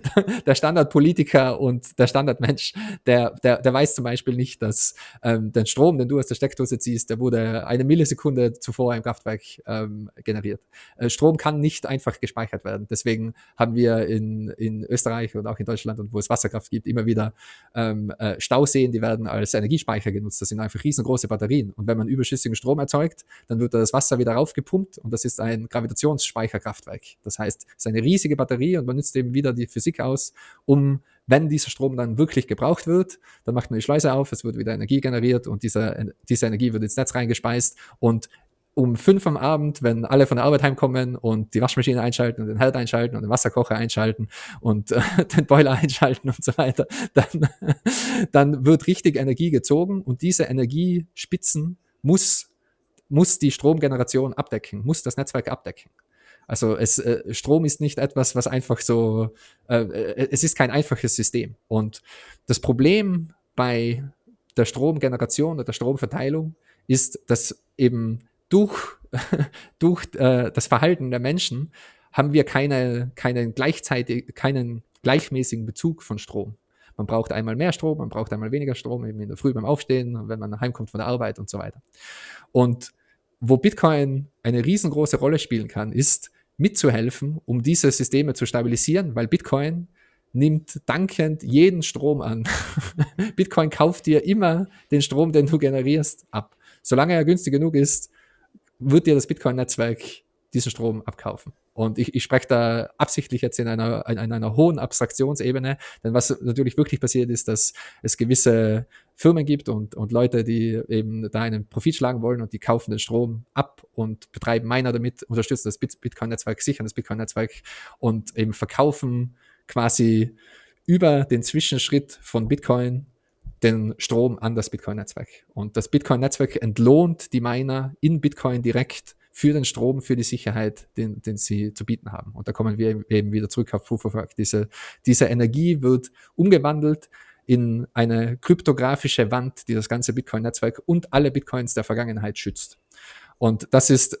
Speaker 2: der Standardpolitiker und der Standardmensch, der, der, der weiß zum Beispiel nicht, dass ähm, der Strom, den du aus der Steckdose ziehst, der wurde eine Millisekunde zuvor im Kraftwerk ähm, generiert. Äh, Strom kann nicht einfach gespeichert werden. Deswegen haben wir in, in Österreich und auch in Deutschland und wo es Wasserkraft gibt, immer wieder ähm, äh, Stauseen, die werden als Energiespeicher genutzt. Das sind einfach riesengroße Batterien. Und wenn man überschüssigen Strom erzeugt, dann wird da das Wasser wieder raufgepumpt und das ist ein Gravitationsspeicherkraftwerk. Das heißt, es ist eine riesige Batterie und man nützt eben wieder die Physik aus, um, wenn dieser Strom dann wirklich gebraucht wird, dann macht man die Schleuse auf, es wird wieder Energie generiert und diese, diese Energie wird ins Netz reingespeist und um fünf am Abend, wenn alle von der Arbeit heimkommen und die Waschmaschine einschalten und den Herd einschalten und den Wasserkocher einschalten und äh, den Boiler einschalten und so weiter, dann, dann wird richtig Energie gezogen und diese Energiespitzen muss muss die Stromgeneration abdecken, muss das Netzwerk abdecken. Also es, äh, Strom ist nicht etwas, was einfach so, äh, äh es ist kein einfaches System. Und das Problem bei der Stromgeneration oder der Stromverteilung ist, dass eben durch, durch äh, das Verhalten der Menschen haben wir keine, keinen, gleichzeitig, keinen gleichmäßigen Bezug von Strom. Man braucht einmal mehr Strom, man braucht einmal weniger Strom, eben in der Früh beim Aufstehen, wenn man heimkommt von der Arbeit und so weiter. Und wo Bitcoin eine riesengroße Rolle spielen kann, ist mitzuhelfen, um diese Systeme zu stabilisieren, weil Bitcoin nimmt dankend jeden Strom an. Bitcoin kauft dir immer den Strom, den du generierst, ab. Solange er günstig genug ist, wird dir das Bitcoin-Netzwerk diesen Strom abkaufen. Und ich, ich spreche da absichtlich jetzt in einer, in einer hohen Abstraktionsebene, denn was natürlich wirklich passiert ist, dass es gewisse Firmen gibt und, und Leute, die eben da einen Profit schlagen wollen und die kaufen den Strom ab und betreiben Miner damit, unterstützen das Bitcoin-Netzwerk, sichern das Bitcoin-Netzwerk und eben verkaufen quasi über den Zwischenschritt von Bitcoin den Strom an das Bitcoin-Netzwerk. Und das Bitcoin-Netzwerk entlohnt die Miner in Bitcoin direkt für den Strom, für die Sicherheit, den, den sie zu bieten haben. Und da kommen wir eben wieder zurück auf Proof of Work. Diese, diese Energie wird umgewandelt in eine kryptografische Wand, die das ganze Bitcoin-Netzwerk und alle Bitcoins der Vergangenheit schützt. Und das ist,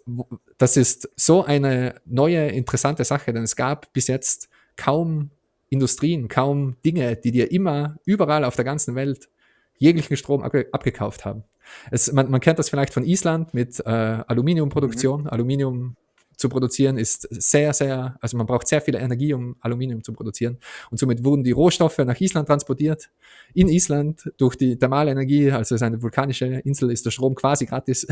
Speaker 2: das ist so eine neue, interessante Sache, denn es gab bis jetzt kaum Industrien, kaum Dinge, die dir immer überall auf der ganzen Welt jeglichen Strom abge abgekauft haben. Es, man, man, kennt das vielleicht von Island mit äh, Aluminiumproduktion. Mhm. Aluminium zu produzieren ist sehr, sehr, also man braucht sehr viel Energie, um Aluminium zu produzieren. Und somit wurden die Rohstoffe nach Island transportiert. In Island durch die Thermalenergie, also es ist eine vulkanische Insel, ist der Strom quasi gratis.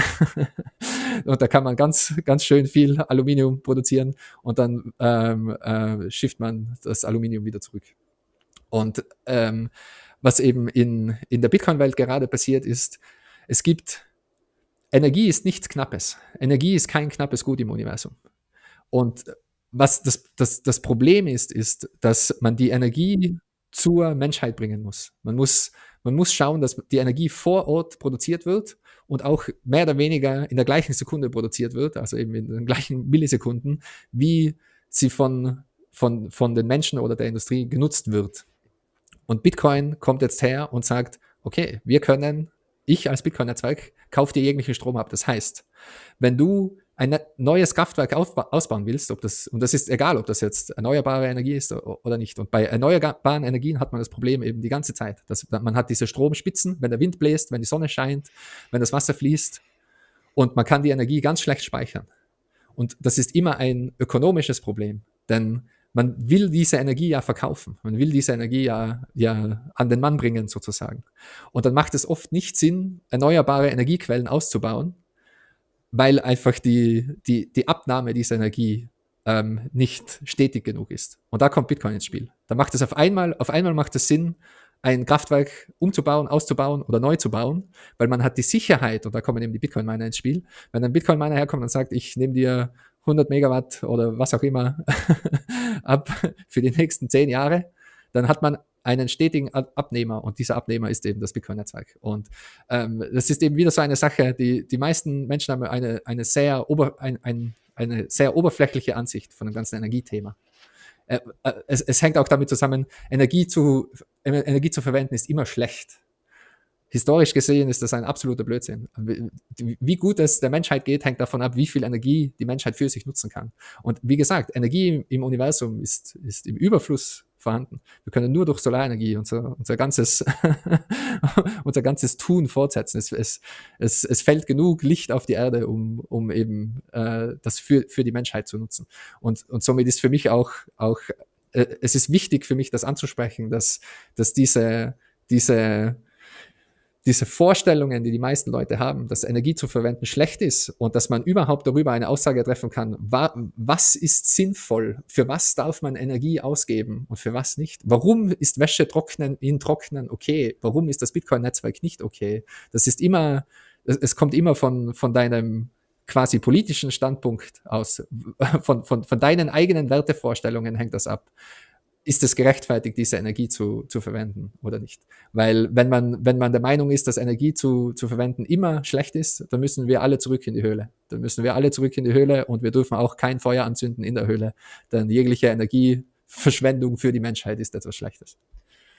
Speaker 2: und da kann man ganz, ganz schön viel Aluminium produzieren und dann ähm, äh, schifft man das Aluminium wieder zurück. Und ähm, was eben in, in der Bitcoin-Welt gerade passiert ist, es gibt, Energie ist nichts Knappes. Energie ist kein knappes Gut im Universum. Und äh, was das, das, das Problem ist, ist, dass man die Energie zur Menschheit bringen muss. Man muss, man muss schauen, dass die Energie vor Ort produziert wird und auch mehr oder weniger in der gleichen Sekunde produziert wird, also eben in den gleichen Millisekunden, wie sie von, von, von den Menschen oder der Industrie genutzt wird. Und Bitcoin kommt jetzt her und sagt, okay, wir können ich als Bitcoin-Netzwerk kaufe dir irgendwelchen Strom ab. Das heißt, wenn du ein neues Kraftwerk ausbauen willst, ob das, und das ist egal, ob das jetzt erneuerbare Energie ist oder nicht. Und bei erneuerbaren Energien hat man das Problem eben die ganze Zeit. Dass man hat diese Stromspitzen, wenn der Wind bläst, wenn die Sonne scheint, wenn das Wasser fließt. Und man kann die Energie ganz schlecht speichern. Und das ist immer ein ökonomisches Problem. Denn man will diese Energie ja verkaufen. Man will diese Energie ja, ja an den Mann bringen sozusagen. Und dann macht es oft nicht Sinn, erneuerbare Energiequellen auszubauen, weil einfach die, die, die Abnahme dieser Energie ähm, nicht stetig genug ist. Und da kommt Bitcoin ins Spiel. Da macht es auf einmal, auf einmal macht es Sinn, ein Kraftwerk umzubauen, auszubauen oder neu zu bauen, weil man hat die Sicherheit, und da kommen eben die Bitcoin-Miner ins Spiel, wenn ein Bitcoin-Miner herkommt und sagt, ich nehme dir 100 Megawatt oder was auch immer ab für die nächsten zehn Jahre, dann hat man einen stetigen Abnehmer und dieser Abnehmer ist eben das Bitcoin-Netzwerk. Und ähm, das ist eben wieder so eine Sache, die, die meisten Menschen haben eine, eine, sehr ober, ein, ein, eine sehr oberflächliche Ansicht von dem ganzen Energiethema. Äh, äh, es, es hängt auch damit zusammen, Energie zu, Energie zu verwenden ist immer schlecht historisch gesehen ist das ein absoluter Blödsinn. Wie gut es der Menschheit geht, hängt davon ab, wie viel Energie die Menschheit für sich nutzen kann. Und wie gesagt, Energie im Universum ist, ist im Überfluss vorhanden. Wir können nur durch Solarenergie unser, unser, ganzes, unser ganzes Tun fortsetzen. Es, es, es, es fällt genug Licht auf die Erde, um, um eben äh, das für, für die Menschheit zu nutzen. Und, und somit ist für mich auch, auch äh, es ist wichtig für mich, das anzusprechen, dass, dass diese, diese diese Vorstellungen, die die meisten Leute haben, dass Energie zu verwenden schlecht ist und dass man überhaupt darüber eine Aussage treffen kann, wa was ist sinnvoll, für was darf man Energie ausgeben und für was nicht? Warum ist Wäsche trocknen in trocknen okay? Warum ist das Bitcoin-Netzwerk nicht okay? Das ist immer, es kommt immer von, von deinem quasi politischen Standpunkt aus, von, von, von deinen eigenen Wertevorstellungen hängt das ab ist es gerechtfertigt, diese Energie zu, zu verwenden oder nicht? Weil wenn man, wenn man der Meinung ist, dass Energie zu, zu verwenden immer schlecht ist, dann müssen wir alle zurück in die Höhle. Dann müssen wir alle zurück in die Höhle und wir dürfen auch kein Feuer anzünden in der Höhle. Denn jegliche Energieverschwendung für die Menschheit ist etwas Schlechtes.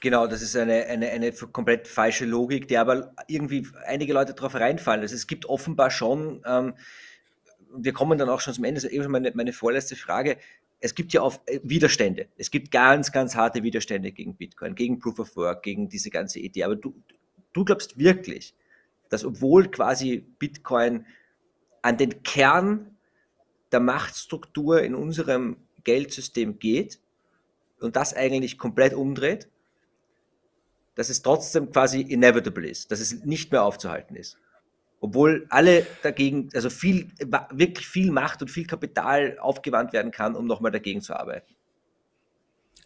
Speaker 1: Genau, das ist eine, eine, eine komplett falsche Logik, die aber irgendwie einige Leute darauf reinfallen. Also es gibt offenbar schon, ähm, wir kommen dann auch schon zum Ende, das also ist eben meine, meine vorletzte Frage, es gibt ja auf äh, Widerstände. Es gibt ganz, ganz harte Widerstände gegen Bitcoin, gegen Proof of Work, gegen diese ganze Idee. Aber du, du glaubst wirklich, dass obwohl quasi Bitcoin an den Kern der Machtstruktur in unserem Geldsystem geht und das eigentlich komplett umdreht, dass es trotzdem quasi inevitable ist, dass es nicht mehr aufzuhalten ist. Obwohl alle dagegen, also viel, wirklich viel Macht und viel Kapital aufgewandt werden kann, um nochmal dagegen zu arbeiten.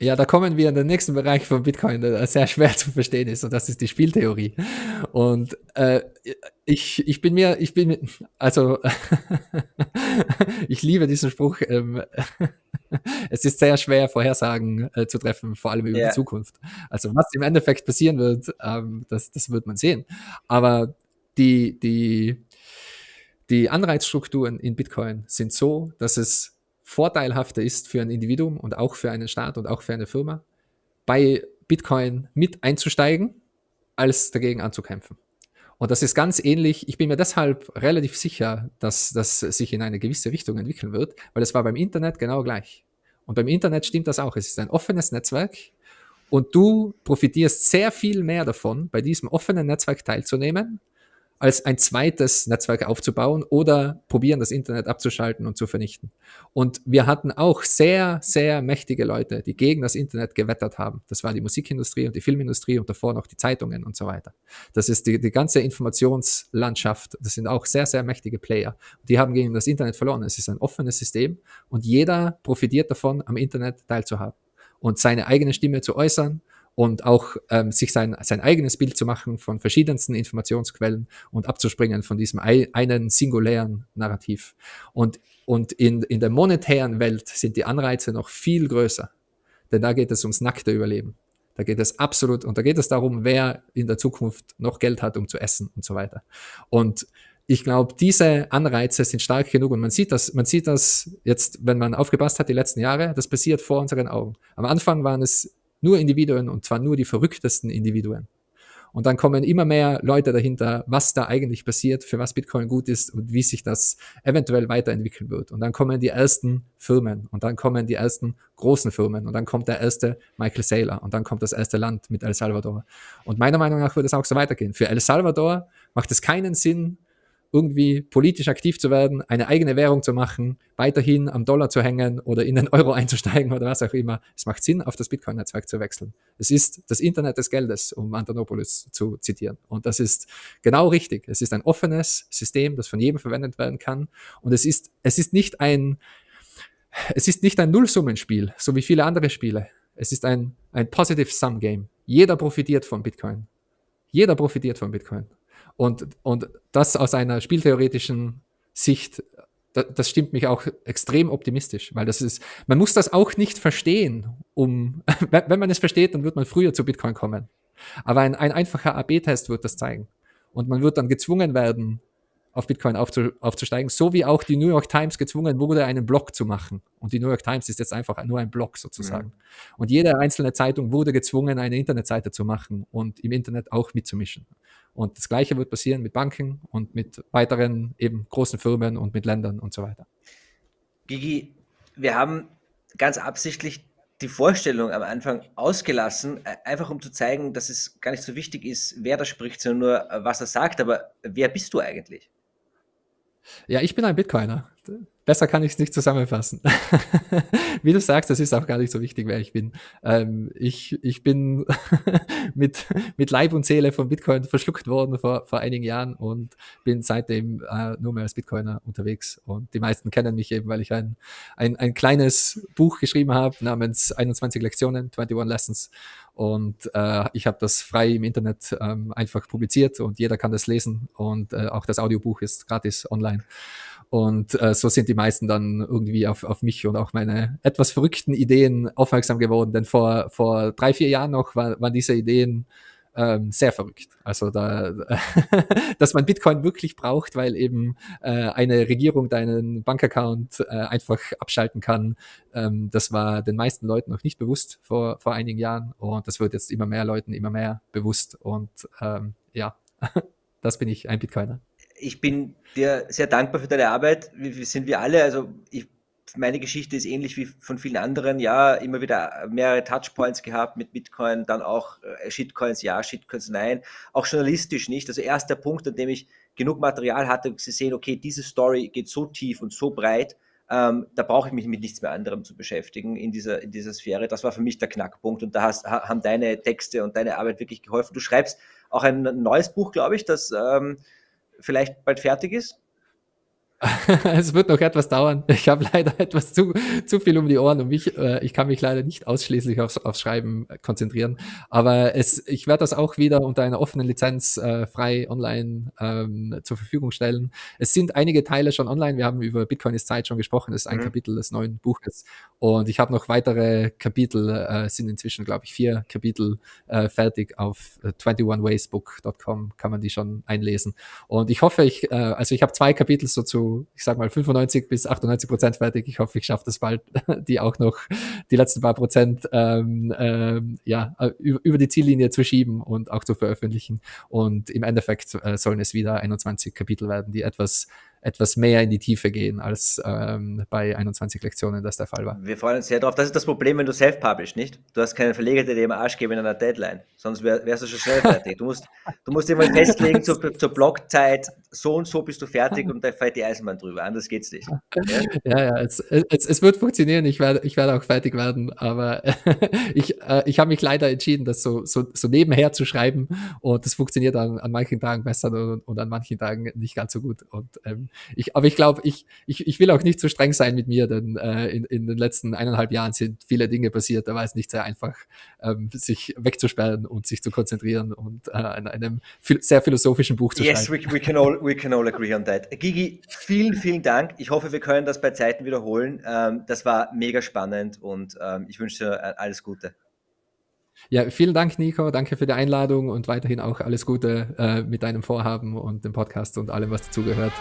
Speaker 2: Ja, da kommen wir in den nächsten Bereich von Bitcoin, der sehr schwer zu verstehen ist, und das ist die Spieltheorie. Und äh, ich, ich bin mir, ich bin also ich liebe diesen Spruch. Ähm, es ist sehr schwer, Vorhersagen äh, zu treffen, vor allem über yeah. die Zukunft. Also was im Endeffekt passieren wird, ähm, das, das wird man sehen. Aber die, die, die Anreizstrukturen in Bitcoin sind so, dass es vorteilhafter ist für ein Individuum und auch für einen Staat und auch für eine Firma, bei Bitcoin mit einzusteigen, als dagegen anzukämpfen. Und das ist ganz ähnlich. Ich bin mir deshalb relativ sicher, dass das sich in eine gewisse Richtung entwickeln wird, weil es war beim Internet genau gleich. Und beim Internet stimmt das auch. Es ist ein offenes Netzwerk und du profitierst sehr viel mehr davon, bei diesem offenen Netzwerk teilzunehmen, als ein zweites Netzwerk aufzubauen oder probieren, das Internet abzuschalten und zu vernichten. Und wir hatten auch sehr, sehr mächtige Leute, die gegen das Internet gewettert haben. Das war die Musikindustrie und die Filmindustrie und davor noch die Zeitungen und so weiter. Das ist die, die ganze Informationslandschaft. Das sind auch sehr, sehr mächtige Player. Die haben gegen das Internet verloren. Es ist ein offenes System und jeder profitiert davon, am Internet teilzuhaben und seine eigene Stimme zu äußern und auch ähm, sich sein, sein eigenes Bild zu machen von verschiedensten Informationsquellen und abzuspringen von diesem ei einen singulären Narrativ. Und, und in, in der monetären Welt sind die Anreize noch viel größer, denn da geht es ums nackte Überleben. Da geht es absolut, und da geht es darum, wer in der Zukunft noch Geld hat, um zu essen und so weiter. Und ich glaube, diese Anreize sind stark genug und man sieht das, man sieht das jetzt, wenn man aufgepasst hat, die letzten Jahre, das passiert vor unseren Augen. Am Anfang waren es nur Individuen und zwar nur die verrücktesten Individuen. Und dann kommen immer mehr Leute dahinter, was da eigentlich passiert, für was Bitcoin gut ist und wie sich das eventuell weiterentwickeln wird. Und dann kommen die ersten Firmen und dann kommen die ersten großen Firmen und dann kommt der erste Michael Saylor und dann kommt das erste Land mit El Salvador. Und meiner Meinung nach wird es auch so weitergehen. Für El Salvador macht es keinen Sinn, irgendwie politisch aktiv zu werden, eine eigene Währung zu machen, weiterhin am Dollar zu hängen oder in den Euro einzusteigen oder was auch immer. Es macht Sinn, auf das Bitcoin-Netzwerk zu wechseln. Es ist das Internet des Geldes, um Antonopoulos zu zitieren. Und das ist genau richtig. Es ist ein offenes System, das von jedem verwendet werden kann. Und es ist, es ist nicht ein, es ist nicht ein Nullsummenspiel, so wie viele andere Spiele. Es ist ein, ein Positive-Sum-Game. Jeder profitiert von Bitcoin. Jeder profitiert von Bitcoin. Und, und das aus einer spieltheoretischen Sicht, das, das stimmt mich auch extrem optimistisch, weil das ist, man muss das auch nicht verstehen, um, wenn man es versteht, dann wird man früher zu Bitcoin kommen. Aber ein, ein einfacher AB-Test wird das zeigen. Und man wird dann gezwungen werden, auf Bitcoin aufzu, aufzusteigen, so wie auch die New York Times gezwungen wurde, einen Blog zu machen. Und die New York Times ist jetzt einfach nur ein Blog sozusagen. Ja. Und jede einzelne Zeitung wurde gezwungen, eine Internetseite zu machen und im Internet auch mitzumischen. Und das Gleiche wird passieren mit Banken und mit weiteren eben großen Firmen und mit Ländern und so weiter.
Speaker 1: Gigi, wir haben ganz absichtlich die Vorstellung am Anfang ausgelassen, äh, einfach um zu zeigen, dass es gar nicht so wichtig ist, wer da spricht, sondern nur, äh, was er sagt. Aber wer bist du eigentlich?
Speaker 2: Ja, ich bin ein Bitcoiner besser kann ich es nicht zusammenfassen. Wie du sagst, das ist auch gar nicht so wichtig, wer ich bin. Ähm, ich, ich bin mit, mit Leib und Seele von Bitcoin verschluckt worden vor, vor einigen Jahren und bin seitdem äh, nur mehr als Bitcoiner unterwegs. Und die meisten kennen mich eben, weil ich ein, ein, ein kleines Buch geschrieben habe namens 21 Lektionen, 21 Lessons. Und äh, ich habe das frei im Internet ähm, einfach publiziert und jeder kann das lesen. Und äh, auch das Audiobuch ist gratis online. Und äh, so sind die meisten dann irgendwie auf, auf mich und auch meine etwas verrückten Ideen aufmerksam geworden. Denn vor, vor drei, vier Jahren noch war, waren diese Ideen ähm, sehr verrückt. Also da, dass man Bitcoin wirklich braucht, weil eben äh, eine Regierung deinen Bankaccount äh, einfach abschalten kann. Ähm, das war den meisten Leuten noch nicht bewusst vor, vor einigen Jahren und das wird jetzt immer mehr Leuten immer mehr bewusst und ähm, ja, das bin ich ein Bitcoiner
Speaker 1: ich bin dir sehr dankbar für deine Arbeit. Wie sind wir alle? Also ich, meine Geschichte ist ähnlich wie von vielen anderen. Ja, immer wieder mehrere Touchpoints gehabt mit Bitcoin, dann auch äh, Shitcoins, ja, Shitcoins, nein. Auch journalistisch nicht. Also erst der Punkt, an dem ich genug Material hatte, zu sehen, okay, diese Story geht so tief und so breit, ähm, da brauche ich mich mit nichts mehr anderem zu beschäftigen in dieser, in dieser Sphäre. Das war für mich der Knackpunkt und da hast, haben deine Texte und deine Arbeit wirklich geholfen. Du schreibst auch ein neues Buch, glaube ich, das... Ähm, vielleicht bald fertig ist.
Speaker 2: es wird noch etwas dauern. Ich habe leider etwas zu, zu viel um die Ohren und mich, äh, ich kann mich leider nicht ausschließlich aufs, aufs Schreiben äh, konzentrieren. Aber es, ich werde das auch wieder unter einer offenen Lizenz äh, frei online ähm, zur Verfügung stellen. Es sind einige Teile schon online. Wir haben über Bitcoin ist Zeit schon gesprochen. Das ist ein mhm. Kapitel des neuen Buches. Und ich habe noch weitere Kapitel, äh, sind inzwischen, glaube ich, vier Kapitel äh, fertig auf 21waysbook.com äh, kann man die schon einlesen. Und ich hoffe, ich, äh, also ich habe zwei Kapitel so zu zu, ich sag mal, 95 bis 98 Prozent fertig. Ich hoffe, ich schaffe das bald, die auch noch die letzten paar Prozent ähm, ähm, ja, äh, über die Ziellinie zu schieben und auch zu veröffentlichen. Und im Endeffekt äh, sollen es wieder 21 Kapitel werden, die etwas etwas mehr in die Tiefe gehen, als ähm, bei 21 Lektionen das der Fall war.
Speaker 1: Wir freuen uns sehr drauf. Das ist das Problem, wenn du self-publish, nicht? Du hast keinen Verleger, der dir im Arsch geben in einer Deadline. Sonst wär, wärst du schon schnell fertig. Du musst, du musst immer festlegen zur, zur Blockzeit, so und so bist du fertig und da fährt die Eisenbahn drüber. Anders geht's nicht. Ja,
Speaker 2: ja, ja es, es, es, wird funktionieren. Ich werde, ich werde auch fertig werden, aber ich, äh, ich habe mich leider entschieden, das so, so, so nebenher zu schreiben und das funktioniert an, an manchen Tagen besser und, und an manchen Tagen nicht ganz so gut. Und ähm, ich, aber ich glaube, ich, ich, ich will auch nicht zu so streng sein mit mir, denn äh, in, in den letzten eineinhalb Jahren sind viele Dinge passiert. Da war es nicht sehr einfach, ähm, sich wegzusperren und sich zu konzentrieren und äh, an einem sehr philosophischen Buch zu yes, schreiben.
Speaker 1: Yes, we, we, can all, we can all agree on that. Gigi, vielen, vielen Dank. Ich hoffe, wir können das bei Zeiten wiederholen. Ähm, das war mega spannend und ähm, ich wünsche dir äh, alles Gute.
Speaker 2: Ja, vielen Dank, Nico. Danke für die Einladung und weiterhin auch alles Gute äh, mit deinem Vorhaben und dem Podcast und allem, was dazugehört.